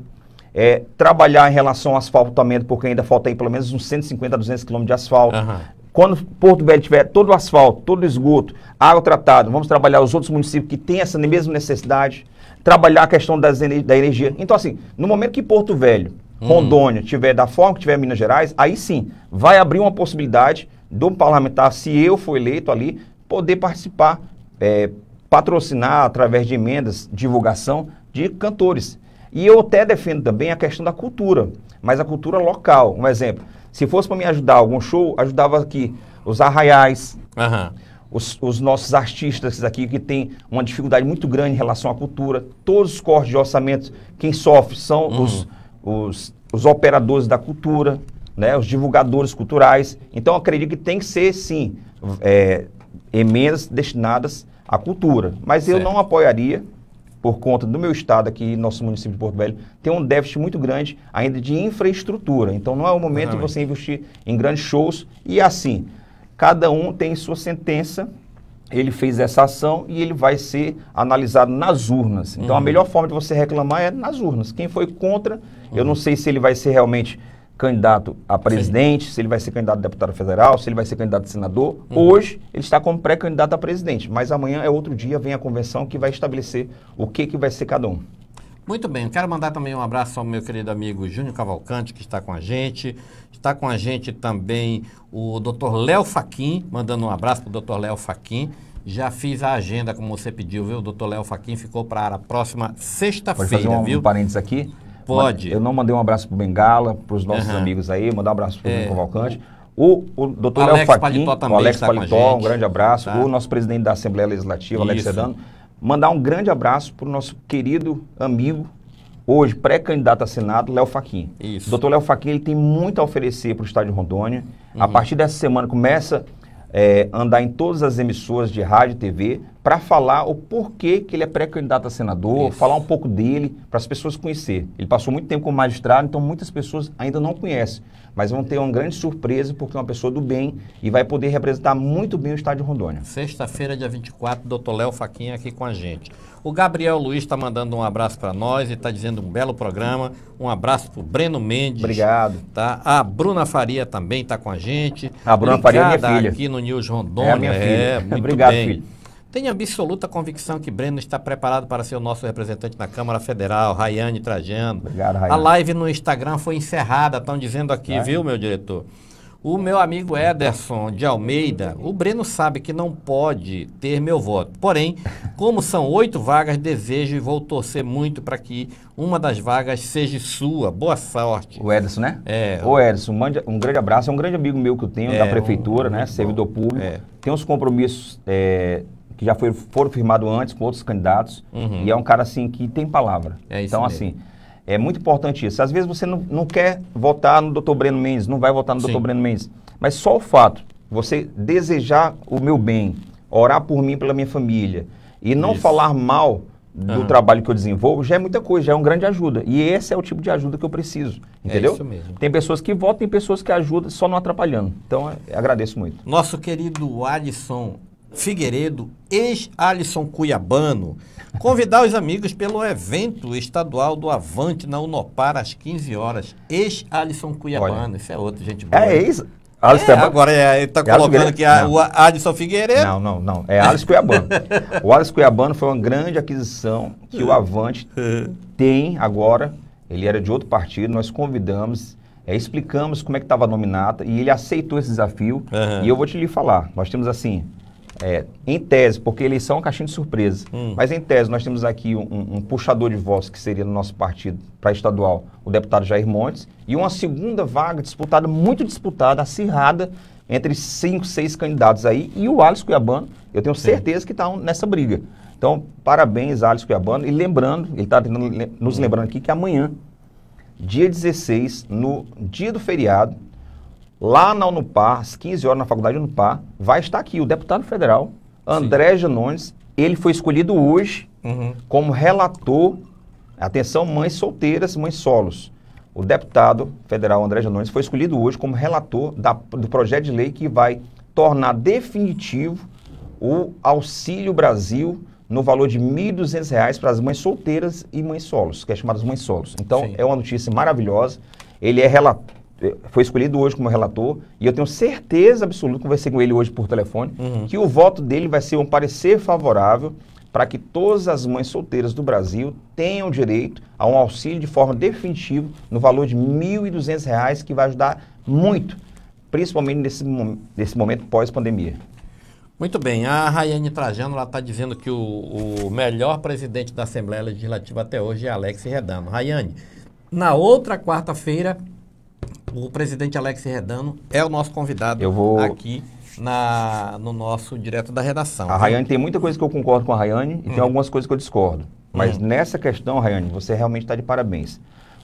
é, trabalhar em relação ao asfaltamento, porque ainda falta aí pelo menos uns 150 a 200 quilômetros de asfalto. Uhum. Quando Porto Velho tiver todo o asfalto, todo o esgoto, água tratada, vamos trabalhar os outros municípios que têm essa mesma necessidade, trabalhar a questão das, da energia. Então, assim, no momento que Porto Velho, hum. Rondônia, tiver da forma que tiver Minas Gerais, aí sim, vai abrir uma possibilidade do parlamentar, se eu for eleito ali, poder participar, é, patrocinar através de emendas, divulgação de cantores. E eu até defendo também a questão da cultura, mas a cultura local. Um exemplo, se fosse para me ajudar algum show, ajudava aqui os arraiais, uhum. os, os, nossos artistas aqui que tem uma dificuldade muito grande em relação à cultura. Todos os cortes de orçamento, quem sofre são uhum. os, os, os operadores da cultura, né, os divulgadores culturais. Então, acredito que tem que ser, sim, é, emendas destinadas a cultura. Mas certo. eu não apoiaria, por conta do meu estado aqui, nosso município de Porto Velho, tem um déficit muito grande ainda de infraestrutura. Então não é o momento de você investir em grandes shows. E assim, cada um tem sua sentença, ele fez essa ação e ele vai ser analisado nas urnas. Então uhum. a melhor forma de você reclamar é nas urnas. Quem foi contra, uhum. eu não uhum. sei se ele vai ser realmente candidato a presidente, Sim. se ele vai ser candidato a deputado federal, se ele vai ser candidato a senador. Uhum. Hoje ele está como pré-candidato a presidente, mas amanhã é outro dia, vem a convenção que vai estabelecer o que, que vai ser cada um. Muito bem, quero mandar também um abraço ao meu querido amigo Júnior Cavalcante, que está com a gente. Está com a gente também o Dr. Léo Faquim, mandando um abraço para o Dr. Léo Faquim. Já fiz a agenda como você pediu, viu? O Dr. Léo Faquim ficou para a próxima sexta-feira, um, viu? Um parênteses aqui. Pode. Eu não mandei um abraço pro Bengala, pros nossos uhum. amigos aí, mandar um abraço pro é. Convalcante. O, o doutor Léo Fachin, o Alex Palitó, um grande abraço. Tá. O nosso presidente da Assembleia Legislativa, Isso. Alex Sedano. Mandar um grande abraço pro nosso querido amigo, hoje pré-candidato a Senado, Léo Fachin. Isso. O doutor Léo Fachin, ele tem muito a oferecer pro Estado de Rondônia. Uhum. A partir dessa semana começa é, andar em todas as emissoras de rádio e TV para falar o porquê que ele é pré-candidato a senador, Isso. falar um pouco dele, para as pessoas conhecer. Ele passou muito tempo como magistrado, então muitas pessoas ainda não conhecem, mas vão ter uma grande surpresa porque é uma pessoa do bem e vai poder representar muito bem o estado de Rondônia. Sexta-feira, dia 24, doutor Léo Faquinha aqui com a gente. O Gabriel Luiz está mandando um abraço para nós e está dizendo um belo programa. Um abraço para o Breno Mendes. Obrigado. Tá? A Bruna Faria também está com a gente. A Bruna Faria é minha filha. aqui no News é Rondônia. É, minha filha. É, muito <laughs> Obrigado, bem. filho. Tenho absoluta convicção que Breno está preparado para ser o nosso representante na Câmara Federal, Rayane Trajano. Obrigado, Rayane. A live no Instagram foi encerrada, estão dizendo aqui, é. viu, meu diretor? O meu amigo Ederson de Almeida, o Breno sabe que não pode ter meu voto. Porém, como são oito vagas, desejo e vou torcer muito para que uma das vagas seja sua. Boa sorte. O Ederson, né? É. O Ederson, mande um grande abraço. É um grande amigo meu que eu tenho é, da prefeitura, um, né? Servidor público. É. Tem uns compromissos é, que já foram, foram firmados antes com outros candidatos. Uhum. E é um cara, assim, que tem palavra. É então, assim, mesmo. assim, é muito importante isso. Às vezes você não, não quer votar no doutor Breno Mendes, não vai votar no doutor Breno Mendes. Mas só o fato, você desejar o meu bem, orar por mim, pela minha família, e não isso. falar mal do uhum. trabalho que eu desenvolvo já é muita coisa, já é uma grande ajuda. E esse é o tipo de ajuda que eu preciso, é entendeu? É isso mesmo. Tem pessoas que votam, tem pessoas que ajudam, só não atrapalhando. Então, é, agradeço muito. Nosso querido Alisson Figueiredo, ex-Alisson Cuiabano, convidar os amigos pelo evento estadual do Avante na Unopar às 15 horas. Ex-Alisson Cuiabano, Olha. isso é outro, gente boa. É isso. é, é agora é, ele está é colocando aqui a, o Alisson Figueiredo. Não, não, não. É Alisson Cuiabano. <laughs> o Alisson Cuiabano foi uma grande aquisição que o hum. Avante tem agora. Ele era de outro partido, nós convidamos, é, explicamos como é que estava a nominata e ele aceitou esse desafio. Uhum. E eu vou te lhe falar, nós temos assim, é, em tese, porque eleição é um caixinho de surpresa, hum. mas em tese nós temos aqui um, um, puxador de votos que seria no nosso partido para estadual, o deputado Jair Montes, e uma segunda vaga disputada, muito disputada, acirrada, entre cinco, seis candidatos aí, e o Alisson Cuiabano, eu tenho certeza Sim. que está nessa briga. Então, parabéns, Alisson Cuiabano, e lembrando, ele está nos hum. lembrando aqui que amanhã, dia 16, no dia do feriado, lá na Unupar, às 15 horas, na faculdade Unupar, vai estar aqui o deputado federal André Janones. Ele foi escolhido hoje uhum. como relator, atenção, mães solteiras, mães solos. O deputado federal André Janones foi escolhido hoje como relator da, do projeto de lei que vai tornar definitivo o Auxílio Brasil no valor de R$ 1.200 para as mães solteiras e mães solos, que é chamadas mães solos. Então, Sim. é uma notícia maravilhosa. Ele é relator foi escolhido hoje como relator, e eu tenho certeza absoluta, conversei com ele hoje por telefone, uhum. que o voto dele vai ser um parecer favorável para que todas as mães solteiras do Brasil tenham direito a um auxílio de forma definitiva no valor de R$ 1.200, que vai ajudar muito, principalmente nesse, nesse momento pós-pandemia. Muito bem, a Rayane Trajano está dizendo que o, o melhor presidente da Assembleia Legislativa até hoje é Alex Redano. Rayane, na outra quarta-feira o presidente Alex Redano é o nosso convidado vou... aqui na, no nosso Direto da Redação. A Rayane tem muita coisa que eu concordo com a Rayane e hum. tem algumas coisas que eu discordo. Mas hum. nessa questão, Rayane, você realmente está de parabéns.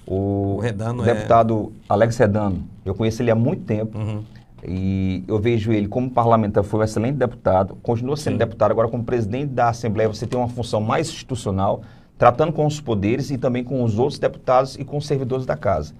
O, o Redano é deputado é... Alex Redano, eu conheço ele há muito tempo. Uhum. E eu vejo ele como parlamentar, foi um excelente deputado, continua sendo Sim. deputado, agora como presidente da Assembleia você tem uma função mais institucional, tratando com os poderes e também com os outros deputados e com os servidores da casa.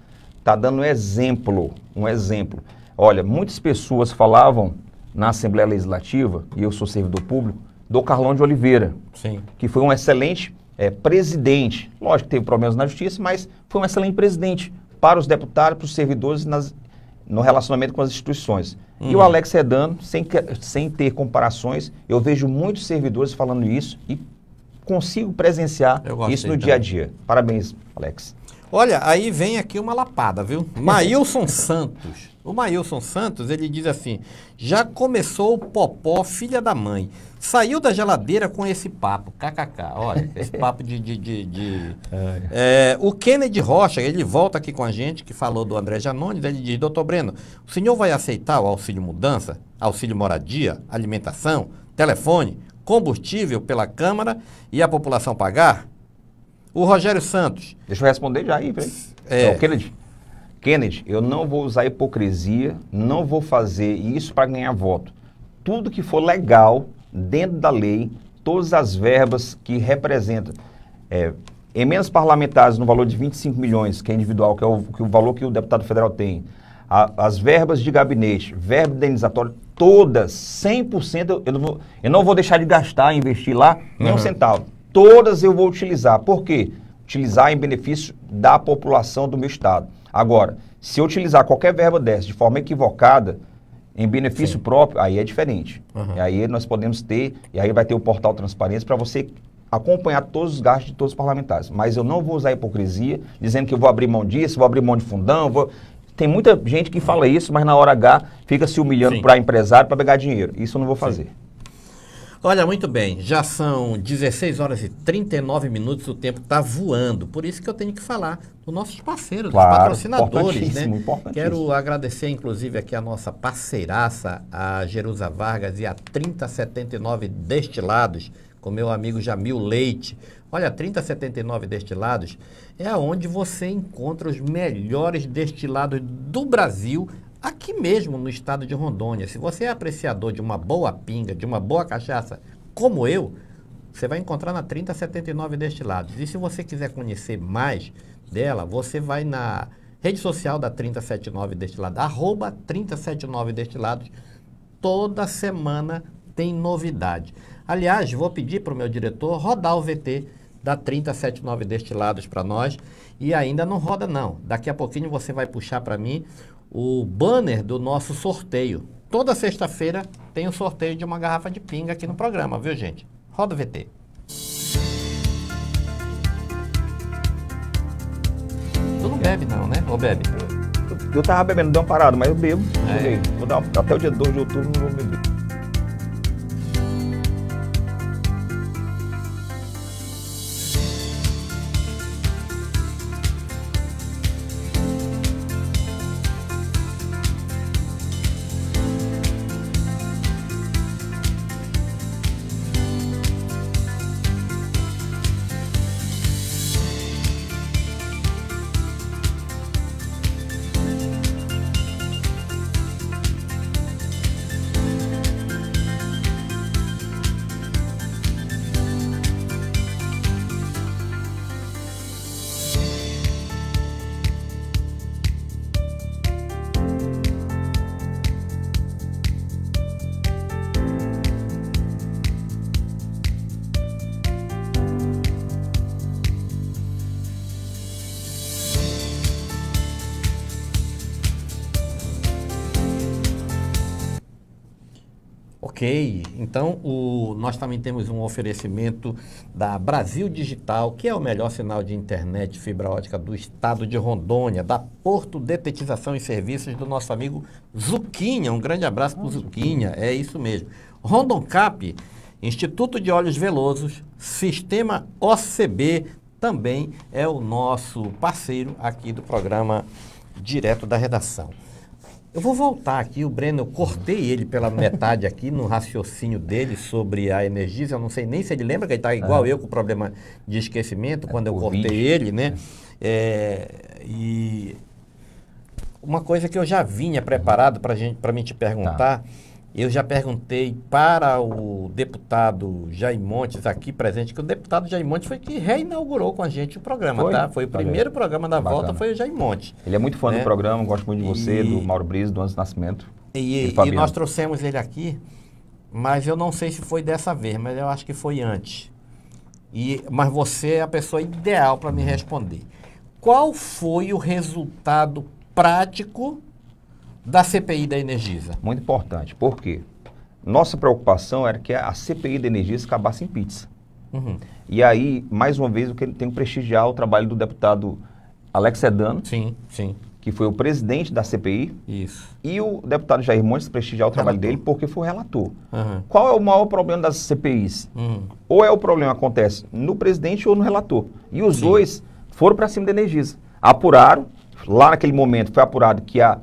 Está dando um exemplo, um exemplo. Olha, muitas pessoas falavam na Assembleia Legislativa, e eu sou servidor público, do Carlão de Oliveira, Sim. que foi um excelente é, presidente. Lógico que teve problemas na justiça, mas foi um excelente presidente para os deputados, para os servidores nas, no relacionamento com as instituições. Uhum. E o uhum. Alex Redano, sem, sem ter comparações, eu vejo muitos servidores falando isso e consigo presenciar isso no também. dia a dia. Parabéns, Alex. Olha, aí vem aqui uma lapada, viu? <laughs> Maílson Santos. O Maílson Santos, ele diz assim: já começou o popó, filha da mãe. Saiu da geladeira com esse papo, kkk. Olha, esse <laughs> papo de. de, de, de... É, o Kennedy Rocha, ele volta aqui com a gente, que falou do André Janones, ele diz: doutor Breno, o senhor vai aceitar o auxílio mudança, auxílio moradia, alimentação, telefone, combustível pela Câmara e a população pagar? O Rogério Santos. Deixa eu responder já aí, peraí. É. Não, Kennedy. Kennedy, eu não vou usar hipocrisia, não vou fazer isso para ganhar voto. Tudo que for legal, dentro da lei, todas as verbas que representam. É, emendas parlamentares no valor de 25 milhões, que é individual, que é o, que é o valor que o deputado federal tem. A, as verbas de gabinete, verba indenizatória, todas, 100%, eu, eu, não vou, eu não vou deixar de gastar, investir lá, nem uhum. um centavo todas eu vou utilizar. Por quê? Utilizar em benefício da população do meu estado. Agora, se eu utilizar qualquer verba dessa de forma equivocada, em benefício Sim. próprio, aí é diferente. Uhum. E aí nós podemos ter, e aí vai ter o portal transparência para você acompanhar todos os gastos de todos os parlamentares. Mas eu não vou usar hipocrisia, dizendo que eu vou abrir mão disso, vou abrir mão de fundão, vou... Tem muita gente que fala isso, mas na hora H fica se humilhando para empresário para pegar dinheiro. Isso eu não vou fazer. Sim. Olha, muito bem, já são 16 horas e 39 minutos, o tempo está voando. Por isso que eu tenho que falar dos nossos parceiros, claro, dos patrocinadores. Né? Importantíssimo. Quero agradecer, inclusive, aqui a nossa parceiraça, a Jerusa Vargas e a 3079 Destilados, com meu amigo Jamil Leite. Olha, 3079 Destilados é onde você encontra os melhores destilados do Brasil Aqui mesmo no estado de Rondônia, se você é apreciador de uma boa pinga, de uma boa cachaça, como eu, você vai encontrar na 3079 Destilados. E se você quiser conhecer mais dela, você vai na rede social da 3079 Destilados, arroba 3079 Destilados. Toda semana tem novidade. Aliás, vou pedir para o meu diretor rodar o VT da 3079 Destilados para nós. E ainda não roda, não. Daqui a pouquinho você vai puxar para mim o banner do nosso sorteio. Toda sexta-feira tem o sorteio de uma garrafa de pinga aqui no programa, viu, gente? Roda o VT. Tu não bebe, não, né? Ou bebe? Eu, eu tava bebendo, deu uma parada, mas eu bebo. É. Vou dar, até o dia 2 de outubro não vou beber. nós também temos um oferecimento da Brasil Digital, que é o melhor sinal de internet fibra ótica do estado de Rondônia, da Porto Detetização e Serviços do nosso amigo Zuquinha. Um grande abraço para o Zuquinha, é isso mesmo. Rondon Cap, Instituto de Olhos Velosos, Sistema OCB, também é o nosso parceiro aqui do programa Direto da Redação. Eu vou voltar aqui, o Breno, eu cortei ele pela metade aqui no raciocínio dele sobre a energia. Eu não sei nem se ele lembra, que ele está igual ah. eu com o problema de esquecimento, é quando eu cortei ele, né? É. é, e uma coisa que eu já vinha preparado para mim te perguntar. Tá eu já perguntei para o deputado Jair Montes, aqui presente, que o deputado Jair Montes foi que reinaugurou com a gente o programa, foi? tá? Foi o primeiro Valeu. programa da volta, foi o Jair Montes. Ele é muito fã né? do programa, gosto muito de você, e... do Mauro Brizo, do Antes Nascimento. E, e, e nós trouxemos ele aqui, mas eu não sei se foi dessa vez, mas eu acho que foi antes. E, mas você é a pessoa ideal para me uhum. responder. Qual foi o resultado prático da CPI da Energisa? Muito importante. Por quê? Nossa preocupação era que a CPI da Energisa acabasse em pizza. Uhum. E aí, mais uma vez, eu tenho que prestigiar é o trabalho do deputado Alex Sedano. Sim, sim. Que foi o presidente da CPI. Isso. E o deputado Jair Montes prestigiar o trabalho relator. dele porque foi relator. Uhum. Qual é o maior problema das CPIs? Uhum. Ou é o problema acontece no presidente ou no relator. E os sim. dois foram para cima da Energisa. Apuraram, lá naquele momento foi apurado que a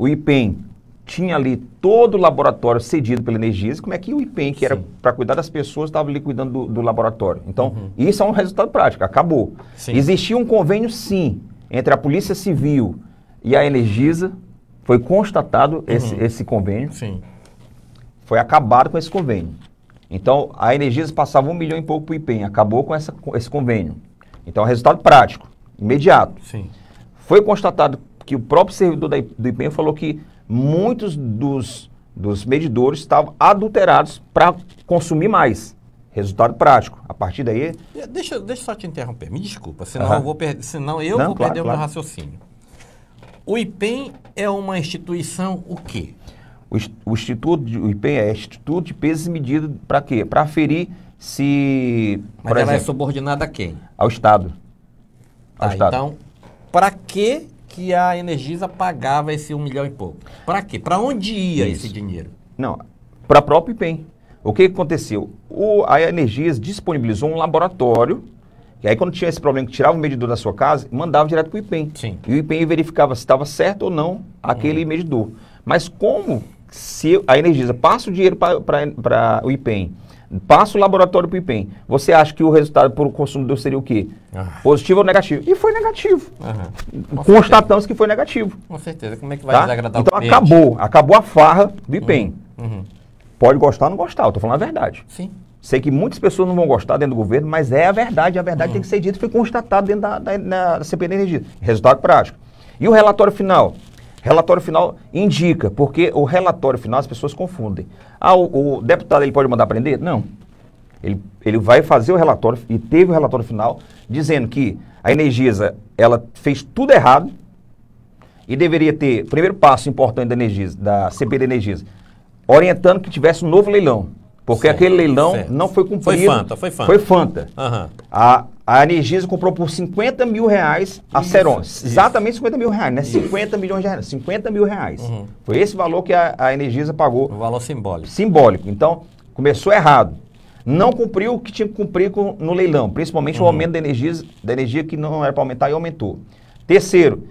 o IPEM tinha ali todo o laboratório cedido pela Energisa, como é que o IPEM, que Sim. era para cuidar das pessoas, estava ali cuidando do, do laboratório? Então, uhum. isso é um resultado prático, acabou. Sim. Existia um convênio, sim, entre a Polícia Civil e a Energisa, foi constatado uhum. esse, esse convênio, sim. foi acabado com esse convênio. Então, a Energisa passava um milhão e pouco para o IPEM, acabou com essa, com esse convênio. Então, é resultado prático, imediato. Sim. Foi constatado que o próprio servidor da, do IPEM falou que muitos dos, dos medidores estavam adulterados para consumir mais. Resultado prático. A partir daí. Eh, deixa, deixa eu só te interromper. Me desculpa, senão uhum. eu vou, per senão eu Não, vou claro, perder claro. o meu raciocínio. O IPEM é uma instituição o quê? O, o Instituto de, o IPEM é Instituto de Pesos e Medidas para quê? Para aferir se. Mas ela é exemplo, é subordinada a quem? Ao Estado. Ao tá, Estado. Então, para que que a Energisa pagava esse um milhão e pouco. Para quê? Para onde ia Isso. esse dinheiro? Não, para a própria IPEM. O que aconteceu? O, a Energisa disponibilizou um laboratório, e aí quando tinha esse problema que tirava o medidor da sua casa, mandava direto para o IPEM. Sim. E o IPEM verificava se estava certo ou não aquele hum. medidor. Mas como se a Energisa passa o dinheiro para o IPEM Passa o laboratório para o IPEM. Você acha que o resultado para o consumidor seria o quê? Ah. Positivo ou negativo? E foi negativo. Uhum. Constatamos certeza. que foi negativo. Com certeza. Como é que vai tá? desagradar então, o Então acabou. Acabou a farra do IPEM. Uhum. Uhum. Pode gostar ou não gostar. estou falando a verdade. Sim. Sei que muitas pessoas não vão gostar dentro do governo, mas é a verdade. A verdade uhum. tem que ser dita e foi constatada dentro da, da, da Energia. Resultado prático. E o relatório final? Relatório final indica, porque o relatório final as pessoas confundem. Ah, o, o deputado ele pode mandar prender? Não. Ele, ele vai fazer o relatório e teve o relatório final dizendo que a Energisa ela fez tudo errado e deveria ter, primeiro passo importante da Energisa, da CP da Energisa, orientando que tivesse um novo leilão. Porque Sim, aquele leilão certo. não foi cumprido. Foi Fanta, foi Fanta. Foi Fanta. Uhum. A, a Energisa comprou por 50 mil reais a isso, Ceron. Isso. Exatamente 50 mil reais, né? Isso. 50 milhões de reais. 50 mil reais. Uhum. Foi esse valor que a, a Energisa pagou. Um valor simbólico. Simbólico. Então, começou errado. Não cumpriu o que tinha que cumprir com, no leilão, principalmente uhum. o aumento da energia, da energia que não era para aumentar e aumentou. Terceiro,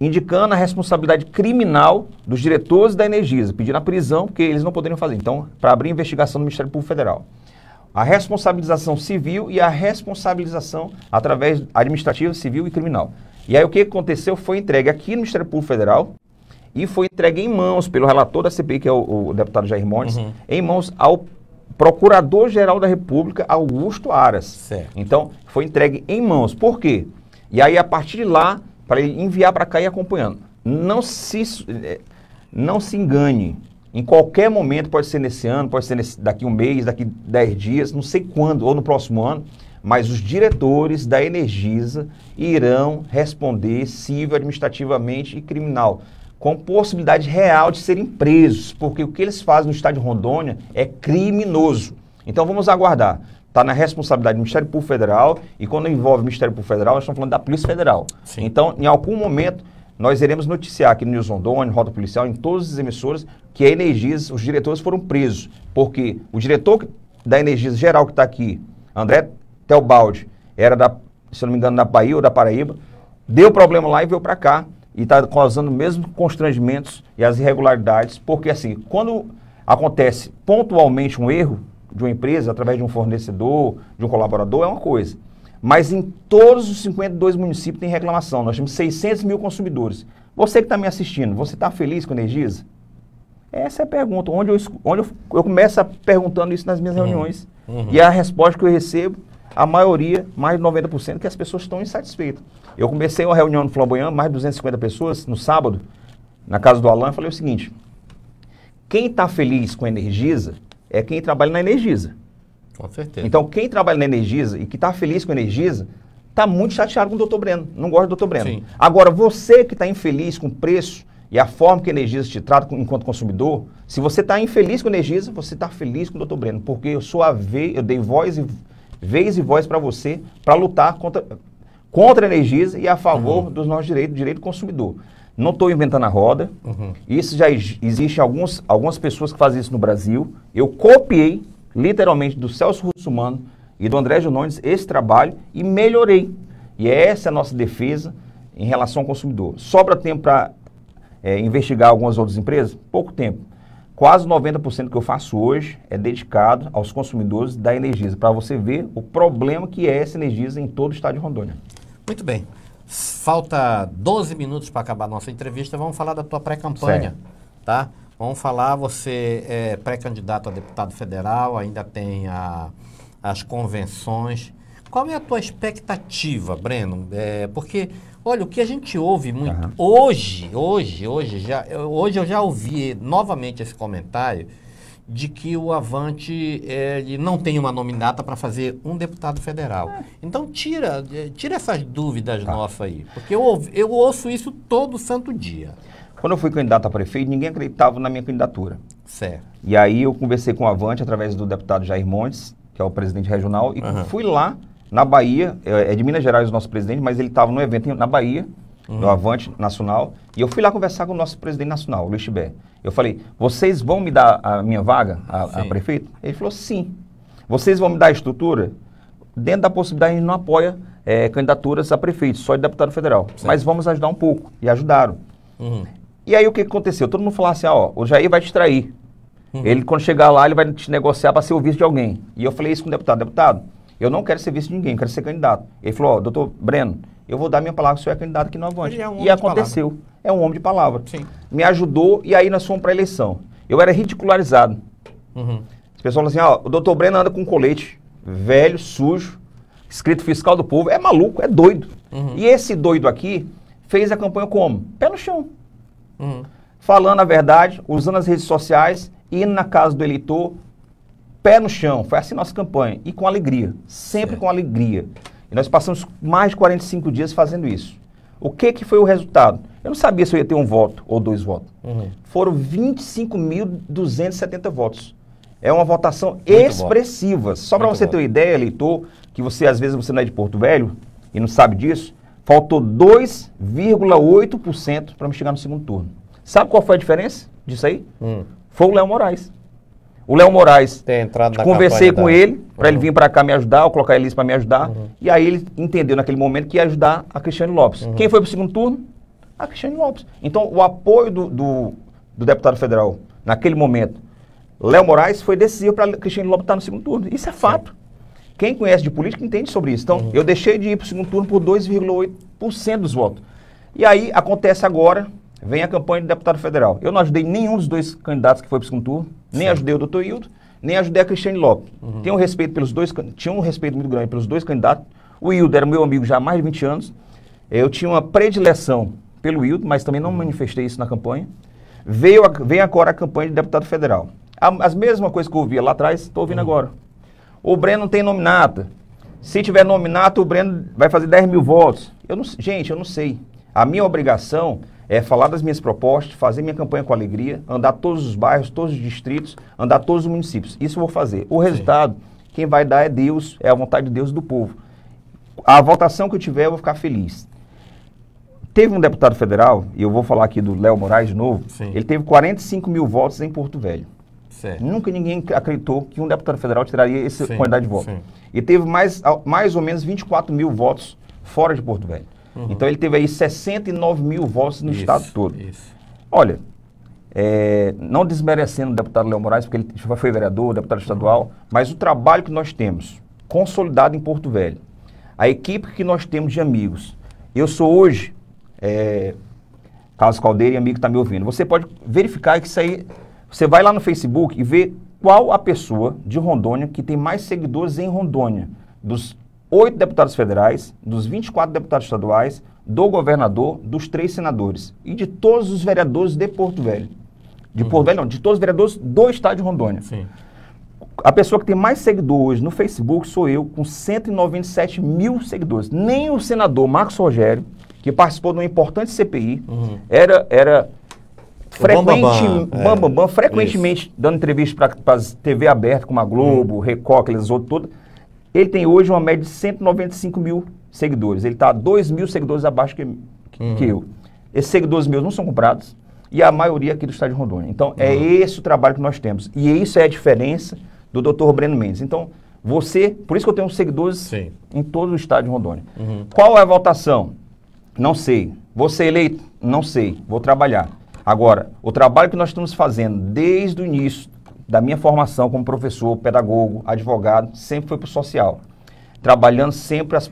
indicando a responsabilidade criminal dos diretores da Energisa, pedindo a prisão, porque eles não poderiam fazer. Então, para abrir investigação no Ministério Público Federal. A responsabilização civil e a responsabilização através administrativa, civil e criminal. E aí o que aconteceu foi entregue aqui no Ministério Público Federal e foi entregue em mãos pelo relator da CPI, que é o, o deputado Jair Mones, uhum. em mãos ao Procurador-Geral da República, Augusto Aras. Certo. Então, foi entregue em mãos. Por quê? E aí, a partir de lá, para ele enviar para cá e acompanhando. Não se, eh, não se engane. Em qualquer momento, pode ser nesse ano, pode ser nesse, daqui um mês, daqui dez dias, não sei quando, ou no próximo ano, mas os diretores da Energisa irão responder civil, administrativamente e criminal, com possibilidade real de serem presos, porque o que eles fazem no estado de Rondônia é criminoso. Então vamos aguardar está na responsabilidade do Ministério Público Federal, e quando envolve o Ministério Público Federal, nós estamos falando da Polícia Federal. Sim. Então, em algum momento, nós iremos noticiar aqui no News Rondônia, Rota Policial, em todas as emissoras, que a Energias, os diretores foram presos. Porque o diretor da Energias Geral que está aqui, André Telbaldi, era da, se não me engano, da Bahia ou da Paraíba, deu problema lá e veio para cá. E está causando mesmo constrangimentos e as irregularidades, porque assim, quando acontece pontualmente um erro, de uma empresa, através de um fornecedor, de um colaborador, é uma coisa. Mas em todos os 52 municípios tem reclamação. Nós temos 600 mil consumidores. Você que está me assistindo, você está feliz com a Energisa? Essa é a pergunta. Onde eu, onde eu, eu começo perguntando isso nas minhas uhum. reuniões. Uhum. E a resposta que eu recebo, a maioria, mais de 90%, que as pessoas estão insatisfeitas. Eu comecei uma reunião no Flamboyant, mais de 250 pessoas, no sábado, na casa do Alan, falei o seguinte: quem está feliz com a Energisa é quem trabalha na Energisa. Com certeza. Então, quem trabalha na Energisa e que está feliz com a Energisa, está muito chateado com o doutor Breno. Não gosta do doutor Breno. Sim. Agora, você que está infeliz com o preço e a forma que a Energisa te trata enquanto consumidor, se você está infeliz com a Energisa, você está feliz com o doutor Breno. Porque eu sou a vez, eu dei voz e, vez e voz para você para lutar contra, contra a Energisa e a favor uhum. dos nossos direitos, direito do consumidor. Não estou inventando a roda. Uhum. Isso já existe alguns, algumas pessoas que fazem isso no Brasil. Eu copiei, literalmente, do Celso Russumano e do André Junones esse trabalho e melhorei. E é essa é a nossa defesa em relação ao consumidor. Sobra tempo para é, investigar algumas outras empresas? Pouco tempo. Quase 90% que eu faço hoje é dedicado aos consumidores da Energisa, para você ver o problema que é essa Energisa em todo o estado de Rondônia. Muito bem. Falta 12 minutos para acabar a nossa entrevista. Vamos falar da tua pré-campanha, tá? Vamos falar, você é pré-candidato a deputado federal, ainda tem a, as convenções. Qual é a tua expectativa, Breno? É, porque, olha, o que a gente ouve muito uhum. hoje, hoje, hoje, já, hoje eu já ouvi novamente esse comentário de que o Avante ele não tem uma nominata para fazer um deputado federal. É. Então tira, eh, tira essas dúvidas tá. nossas aí, porque eu, eu ouço isso todo santo dia. Quando eu fui candidato a prefeito, ninguém acreditava na minha candidatura. Certo. E aí eu conversei com o Avante através do deputado Jair Montes, que é o presidente regional, e uhum. fui lá na Bahia, eh, é de Minas Gerais o nosso presidente, mas ele estava no evento na Bahia, uhum. no Avante Nacional, e eu fui lá conversar com o nosso presidente nacional, Luiz Tibé. Eu falei, vocês vão me dar a minha vaga, a, a prefeito? Ele falou, sim. Vocês vão me dar a estrutura? Dentro da possibilidade, a gente não apoia é, candidaturas a prefeito, só de deputado federal. Sim. Mas vamos ajudar um pouco. E ajudaram. Uhum. E aí o que aconteceu? Todo mundo falou assim, ó, o Jair vai te trair. Uhum. Ele, quando chegar lá, ele vai te negociar para ser o vice de alguém. E eu falei isso com o deputado. Deputado, eu não quero ser vice de ninguém, eu quero ser candidato. Ele falou, ó, doutor Breno, eu vou dar minha palavra, o senhor é candidato aqui no Avante. É um e aconteceu. É um homem de palavra. Sim. Me ajudou e aí nós fomos para eleição. Eu era ridicularizado. Uhum. As pessoas falam assim, ó, o doutor Breno anda com um colete velho, sujo, escrito fiscal do povo. É maluco, é doido. Uhum. E esse doido aqui fez a campanha como? Pé no chão. Uhum. Falando a verdade, usando as redes sociais, indo na casa do eleitor, pé no chão. Foi assim nossa campanha. E com alegria. Sempre certo. com alegria. E nós passamos mais de 45 dias fazendo isso. O que, que foi o resultado? Eu não sabia se eu ia ter um voto ou dois votos. Uhum. Foram 25.270 votos. É uma votação Muito expressiva. Voto. Só para você voto. ter uma ideia, eleitor, que você às vezes você não é de Porto Velho e não sabe disso, faltou 2,8% para me chegar no segundo turno. Sabe qual foi a diferença disso aí? Hum. Foi o Léo Moraes. O Léo Moraes, entrado conversei com da... ele, para uhum. ele vir para cá me ajudar, ou colocar a Elis para me ajudar. Uhum. E aí ele entendeu naquele momento que ia ajudar a Cristiane Lopes. Uhum. Quem foi para o segundo turno? A Cristiane Lopes. Então, o apoio do, do, do deputado federal naquele momento, Léo Moraes, foi decisivo para Cristiane Lopes estar no segundo turno. Isso é fato. Sim. Quem conhece de política entende sobre isso. Então, uhum. eu deixei de ir para o segundo turno por 2,8% dos votos. E aí acontece agora vem a campanha de deputado federal. Eu não ajudei nenhum dos dois candidatos que foi para o segundo turno, nem certo. ajudei o doutor Hildo, nem ajudei a Cristiane Lopes. Uhum. Tenho um respeito pelos dois, tinha um respeito muito grande pelos dois candidatos. O Hildo era meu amigo já há mais de 20 anos. Eu tinha uma predileção pelo Hildo, mas também não uhum. manifestei isso na campanha. Veio a, vem agora a campanha de deputado federal. A, as mesmas coisas que eu ouvia lá atrás, estou ouvindo uhum. agora. O Breno tem nominata. Se tiver nominata, o Breno vai fazer 10 mil votos. Eu não, gente, eu não sei. A minha obrigação é falar das minhas propostas, fazer minha campanha com alegria, andar todos os bairros, todos os distritos, andar todos os municípios. Isso eu vou fazer. O resultado, Sim. quem vai dar é Deus, é a vontade de Deus e do povo. A votação que eu tiver, eu vou ficar feliz. Teve um deputado federal, e eu vou falar aqui do Léo Moraes de novo, Sim. ele teve 45 mil votos em Porto Velho. Certo. Nunca ninguém acreditou que um deputado federal tiraria essa Sim. quantidade de votos. E teve mais, mais ou menos 24 mil votos fora de Porto Velho. Uhum. Então ele teve aí 69 mil votos no isso, estado todo. Isso. Olha, é, não desmerecendo o deputado Léo Moraes, porque ele foi vereador, deputado estadual, uhum. mas o trabalho que nós temos, consolidado em Porto Velho, a equipe que nós temos de amigos. Eu sou hoje, é, Carlos Caldeira e amigo que está me ouvindo, você pode verificar que isso aí, você vai lá no Facebook e vê qual a pessoa de Rondônia que tem mais seguidores em Rondônia, dos oito deputados federais, dos 24 deputados estaduais, do governador, dos três senadores e de todos os vereadores de Porto Velho. De uhum. Porto Velho, não, de todos os vereadores do estado de Rondônia. Sim. A pessoa que tem mais seguidores no Facebook sou eu, com 197 mil seguidores. Nem o senador Marcos Rogério, que participou de uma importante CPI, uhum. era, era frequente, bam, bam, bam, é, frequentemente isso. dando entrevista para as TV aberta, como a Globo, uhum. Record, aqueles outros todos ele tem hoje uma média de 195 mil seguidores. Ele está 2 mil seguidores abaixo que, que, uhum. que, eu. Esses seguidores meus não são comprados e a maioria aqui do estado de Rondônia. Então, é uhum. é esse o trabalho que nós temos. E isso é a diferença do Dr. Breno Mendes. Então, você, por isso que eu tenho seguidores Sim. em todo o estado de Rondônia. Uhum. Qual é a votação? Não sei. Você eleito? Não sei. Vou trabalhar. Agora, o trabalho que nós estamos fazendo desde o início da minha formação como professor, pedagogo, advogado, sempre foi para o social. Trabalhando sempre as,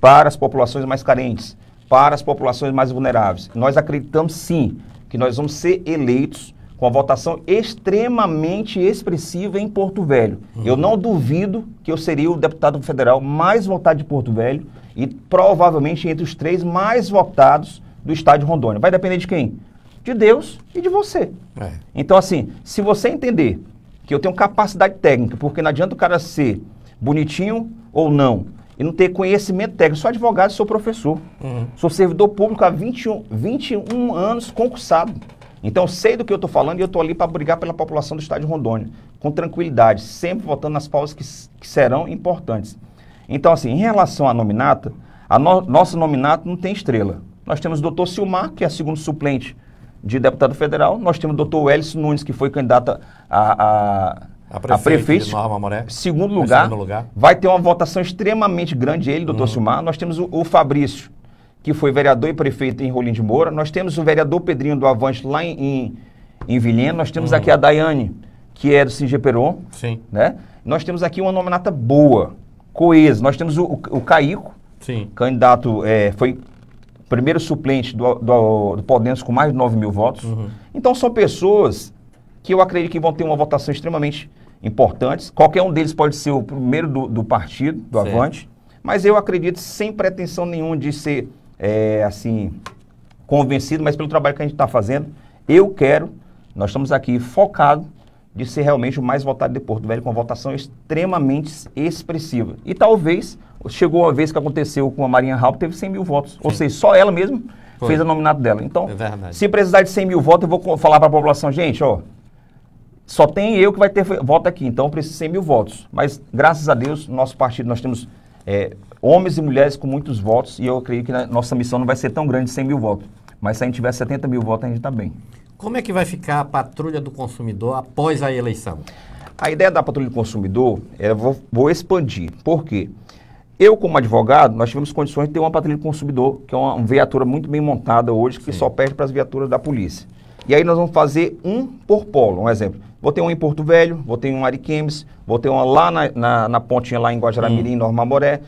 para as populações mais carentes, para as populações mais vulneráveis. Nós acreditamos sim que nós vamos ser eleitos com a votação extremamente expressiva em Porto Velho. Uhum. Eu não duvido que eu seria o deputado federal mais votado de Porto Velho e provavelmente entre os três mais votados do estado de Rondônia. Vai depender de quem? de Deus e de você. É. Então, assim, se você entender que eu tenho capacidade técnica, porque não adianta o cara ser bonitinho ou não, e não ter conhecimento técnico. Sou advogado, sou professor. Uhum. Sou servidor público há 21, 21 anos concursado. Então, sei do que eu estou falando e eu estou ali para brigar pela população do estado de Rondônia, com tranquilidade, sempre votando nas pausas que, que serão importantes. Então, assim, em relação à nominata, a no, nossa nominata não tem estrela. Nós temos o doutor Silmar, que é segundo suplente de deputado federal. Nós temos o doutor Welles Nunes, que foi candidato a, a a prefeito, a prefeito Nova Moré, segundo lugar, segundo lugar, vai ter uma votação extremamente grande ele, doutor uhum. Silmar. Nós temos o, o, Fabrício, que foi vereador e prefeito em Rolim de Moura. Nós temos o vereador Pedrinho do Avante lá em, em, em Vilhena. Nós temos uhum. aqui a Daiane, que é do Singeperon. Sim. Né? Nós temos aqui uma nominata boa, coesa. Nós temos o, o, o Caico, Sim. candidato, é, foi primeiro suplente do, do, do Podemos com mais de 9 mil votos. Uhum. Então são pessoas que eu acredito que vão ter uma votação extremamente importante. Qualquer um deles pode ser o primeiro do, do partido, do certo. Avante, mas eu acredito sem pretensão nenhuma de ser, é, assim, convencido, mas pelo trabalho que a gente está fazendo, eu quero, nós estamos aqui focados de ser realmente o mais votado de Porto Velho, com uma votação extremamente expressiva. E talvez, chegou uma vez que aconteceu com a Marinha Raul, teve 100 mil votos. Sim. Ou seja, só ela mesma Foi. fez a nominada dela. Então, é se precisar de 100 mil votos, eu vou falar para a população, gente, ó, só tem eu que vai ter voto aqui, então preciso de 100 mil votos. Mas, graças a Deus, nosso partido, nós temos é, homens e mulheres com muitos votos, e eu creio que nossa missão não vai ser tão grande, de 100 mil votos. Mas se a gente tiver 70 mil votos, a gente está bem. Como é que vai ficar a patrulha do consumidor após a eleição? A ideia da patrulha do consumidor, é, eu vou, vou expandir. Por quê? Eu, como advogado, nós tivemos condições de ter uma patrulha do consumidor, que é uma, uma viatura muito bem montada hoje, que Sim. só perde para as viaturas da polícia. E aí nós vamos fazer um por polo, um exemplo. Vou ter um em Porto Velho, vou ter um em Ariquemes, ter um lá na, na, na, pontinha lá em Guajaramirim, uhum. Norma Moré,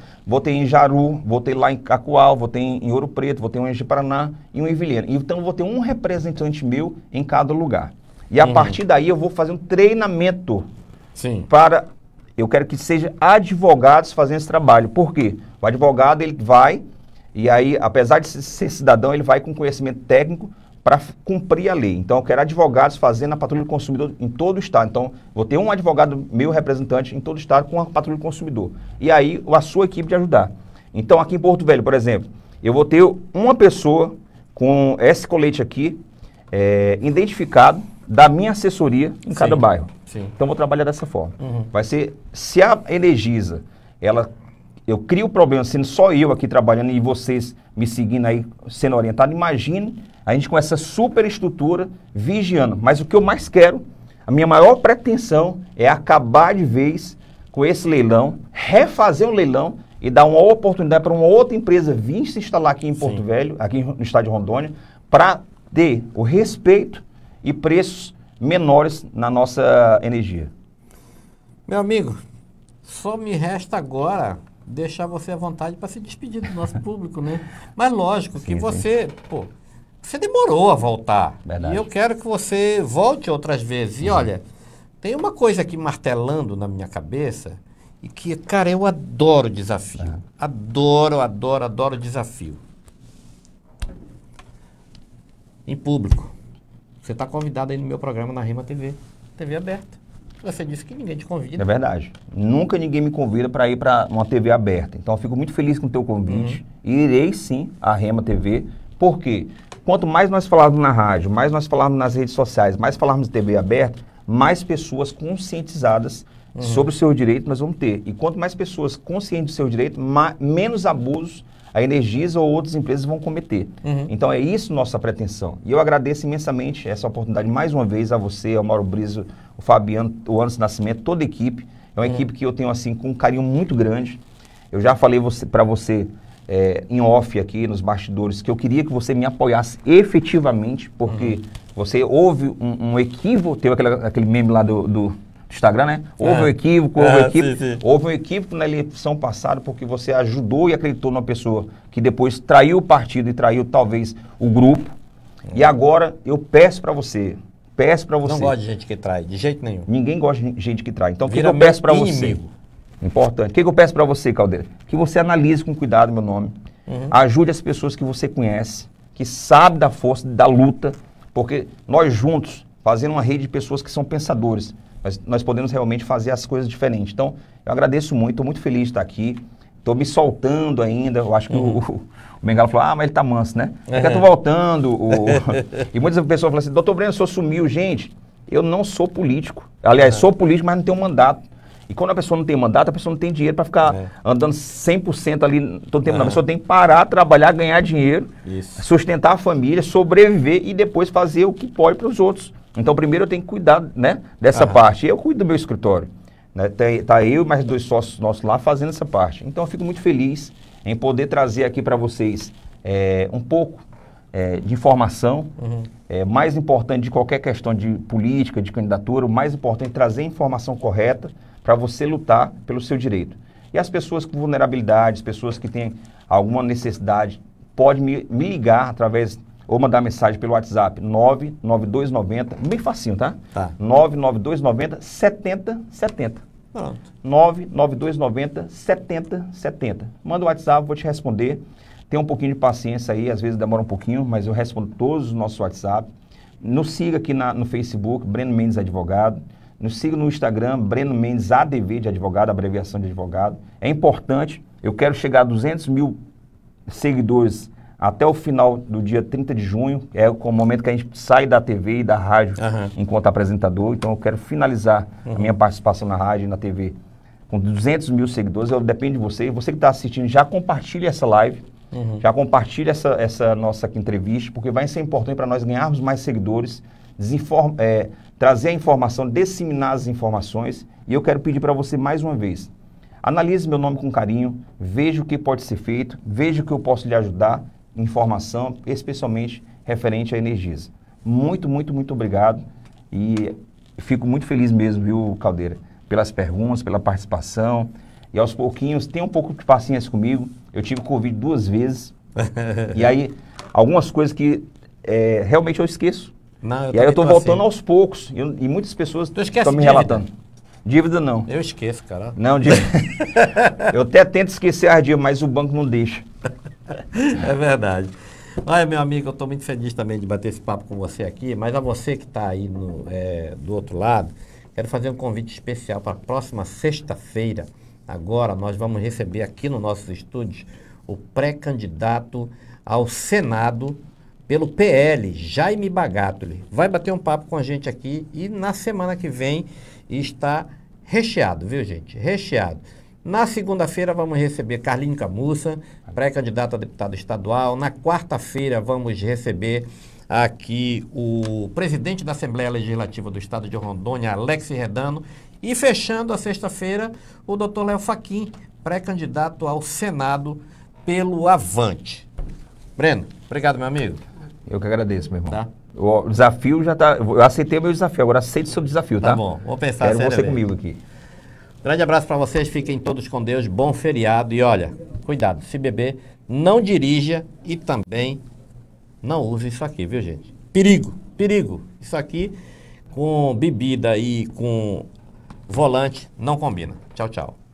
ter em Jaru, vou ter lá em Cacoal, ter em, em Ouro Preto, vou ter um em Paraná e um em Vilhena. Então vou ter um representante meu em cada lugar. E a uhum. partir daí eu vou fazer um treinamento Sim. para... Eu quero que seja advogados fazendo esse trabalho. Por quê? O advogado, ele vai, e aí, apesar de ser cidadão, ele vai com conhecimento técnico, para cumprir a lei. Então, eu quero advogados fazendo a patrulha do consumidor em todo o estado. Então, vou ter um advogado meu representante em todo o estado com a patrulha do consumidor. E aí, a sua equipe de ajudar. Então, aqui em Porto Velho, por exemplo, eu vou ter uma pessoa com esse colete aqui, é, identificado, da minha assessoria em sim, cada bairro. Sim. Então, vou trabalhar dessa forma. Uhum. Vai ser, se a Energisa, ela eu crio o problema sendo só eu aqui trabalhando e vocês me seguindo aí, sendo orientado, imagine a gente com essa superestrutura vigiando. Mas o que eu mais quero, a minha maior pretensão é acabar de vez com esse leilão, refazer o um leilão e dar uma oportunidade para uma outra empresa vir se instalar aqui em Porto Sim. Velho, aqui no estado de Rondônia, para ter o respeito e preços menores na nossa energia. Meu amigo, só me resta agora deixar você à vontade para se despedir do nosso público, né? Mas lógico sim, que você, pô, você demorou a voltar. Verdade. E eu quero que você volte outras vezes. E uhum. olha, tem uma coisa aqui martelando na minha cabeça e que, cara, eu adoro desafio. Uhum. Adoro, adoro, adoro desafio. Em público. Você está convidado aí no meu programa na Rima TV, TV aberta. Você disse que ninguém te convida. É verdade. Nunca ninguém me convida para ir para uma TV aberta. Então eu fico muito feliz com o teu convite. Uhum. E irei sim à Rema TV. Porque Quanto mais nós falarmos na rádio, mais nós falarmos nas redes sociais, mais falarmos de TV aberta, mais pessoas conscientizadas uhum. sobre o seu direito nós vamos ter. E quanto mais pessoas conscientes do seu direito, menos abusos a Energisa ou outras empresas vão cometer. Uhum. Então é isso nossa pretensão. E eu agradeço imensamente essa oportunidade mais uma vez a você, ao Mauro Briso, o Fabiano, o Anderson Nascimento, toda a equipe. É uma uhum. equipe que eu tenho assim com um carinho muito grande. Eu já falei para você é, em off aqui nos bastidores que eu queria que você me apoiasse efetivamente, porque uhum. você houve um, um equívoco, teve aquele, aquele meme lá do, do Instagram, né? Houve é. um equívoco, houve, um é, equívoco sim, sim. houve um equívoco na eleição passada porque você ajudou e acreditou numa pessoa que depois traiu o partido e traiu talvez o grupo. Hum. E agora eu peço para você, peço para você. Não gosto de gente que trai, de jeito nenhum. Ninguém gosta de gente que trai. Então, o que, que eu peço para você? Importante. O que, que eu peço para você, Caldeira? Que você analise com cuidado meu nome. Uhum. Ajude as pessoas que você conhece, que sabe da força da luta, porque nós juntos fazendo uma rede de pessoas que são pensadores, nós, nós podemos realmente fazer as coisas diferentes. Então, eu agradeço muito, estou muito feliz de estar aqui. Estou me soltando ainda. Eu acho que uhum. o, o Bengala falou, ah, mas ele tá manso, né? Uhum. Eu é. voltando. O... <laughs> e muitas pessoas falam assim, doutor Breno, o senhor sumiu. Gente, eu não sou político. Aliás, uhum. sou político, mas não tenho mandato. E quando a pessoa não tem mandato, a pessoa não tem dinheiro para ficar é. andando 100% ali todo tempo. Uhum. A é. pessoa tem que parar, trabalhar, ganhar dinheiro, Isso. sustentar a família, sobreviver e depois fazer o que pode para os outros. Então, primeiro eu tenho que cuidar né, dessa Aham. parte. Eu cuido do meu escritório. Né? Tem, tá eu e mais dois sócios nossos lá fazendo essa parte. Então, eu fico muito feliz em poder trazer aqui para vocês é, um pouco é, de informação. Uhum. É, mais importante de qualquer questão de política, de candidatura, o mais importante é trazer a informação correta para você lutar pelo seu direito. E as pessoas com vulnerabilidades, pessoas que têm alguma necessidade, pode me, me ligar através ou mandar mensagem pelo WhatsApp 99290, bem facinho, tá? Tá. 99290 7070. Pronto. 99290 7070. Manda o WhatsApp, vou te responder. Tenha um pouquinho de paciência aí, às vezes demora um pouquinho, mas eu respondo todos os nossos WhatsApp. Nos siga aqui na, no Facebook, Breno Mendes Advogado. Nos siga no Instagram, Breno Mendes ADV de advogado, abreviação de advogado. É importante, eu quero chegar a 200 mil seguidores até o final do dia 30 de junho, é o momento que a gente sai da TV e da rádio uhum. enquanto apresentador. Então eu quero finalizar uhum. a minha participação na rádio e na TV com 200 mil seguidores. Eu dependo de você. Você que está assistindo, já compartilhe essa live. Uhum. Já compartilhe essa, essa nossa entrevista, porque vai ser importante para nós ganharmos mais seguidores, é, trazer a informação, disseminar as informações. E eu quero pedir para você mais uma vez: analise meu nome com carinho, veja o que pode ser feito, veja o que eu posso lhe ajudar informação, especialmente referente à Energisa. Muito, muito, muito obrigado e fico muito feliz mesmo, viu, Caldeira, pelas perguntas, pela participação. E aos pouquinhos, tem um pouco de paciência comigo. Eu tive Covid duas vezes. <laughs> e aí, algumas coisas que é, realmente eu esqueço. Não, eu e aí eu estou voltando assim. aos poucos. E, e muitas pessoas estão me relatando. Dívida? dívida não. Eu esqueço, cara. Não, dívida. <laughs> eu até tento esquecer a dívida mas o banco não deixa é verdade. Olha, meu amigo, eu estou muito feliz também de bater esse papo com você aqui, mas a você que está aí no, é, do outro lado, quero fazer um convite especial para a próxima sexta-feira. Agora nós vamos receber aqui nos nossos estúdios o pré-candidato ao Senado pelo PL, Jaime Bagatoli. Vai bater um papo com a gente aqui e na semana que vem está recheado, viu gente? Recheado. Na segunda-feira vamos receber Carlinho Camussa, pré-candidato a deputado estadual. Na quarta-feira vamos receber aqui o presidente da Assembleia Legislativa do Estado de Rondônia, Alex Redano. E fechando a sexta-feira, o doutor Léo Faquim, pré-candidato ao Senado pelo Avante. Breno, obrigado, meu amigo. Eu que agradeço, meu irmão. Tá. O desafio já está. Eu aceitei o meu desafio, agora aceite o seu desafio, tá? Tá bom, vou pensar Quero você comigo aqui. Grande abraço para vocês, fiquem todos com Deus, bom feriado e olha, cuidado, se beber, não dirija e também não use isso aqui, viu gente? Perigo, perigo. Isso aqui com bebida e com volante não combina. Tchau, tchau.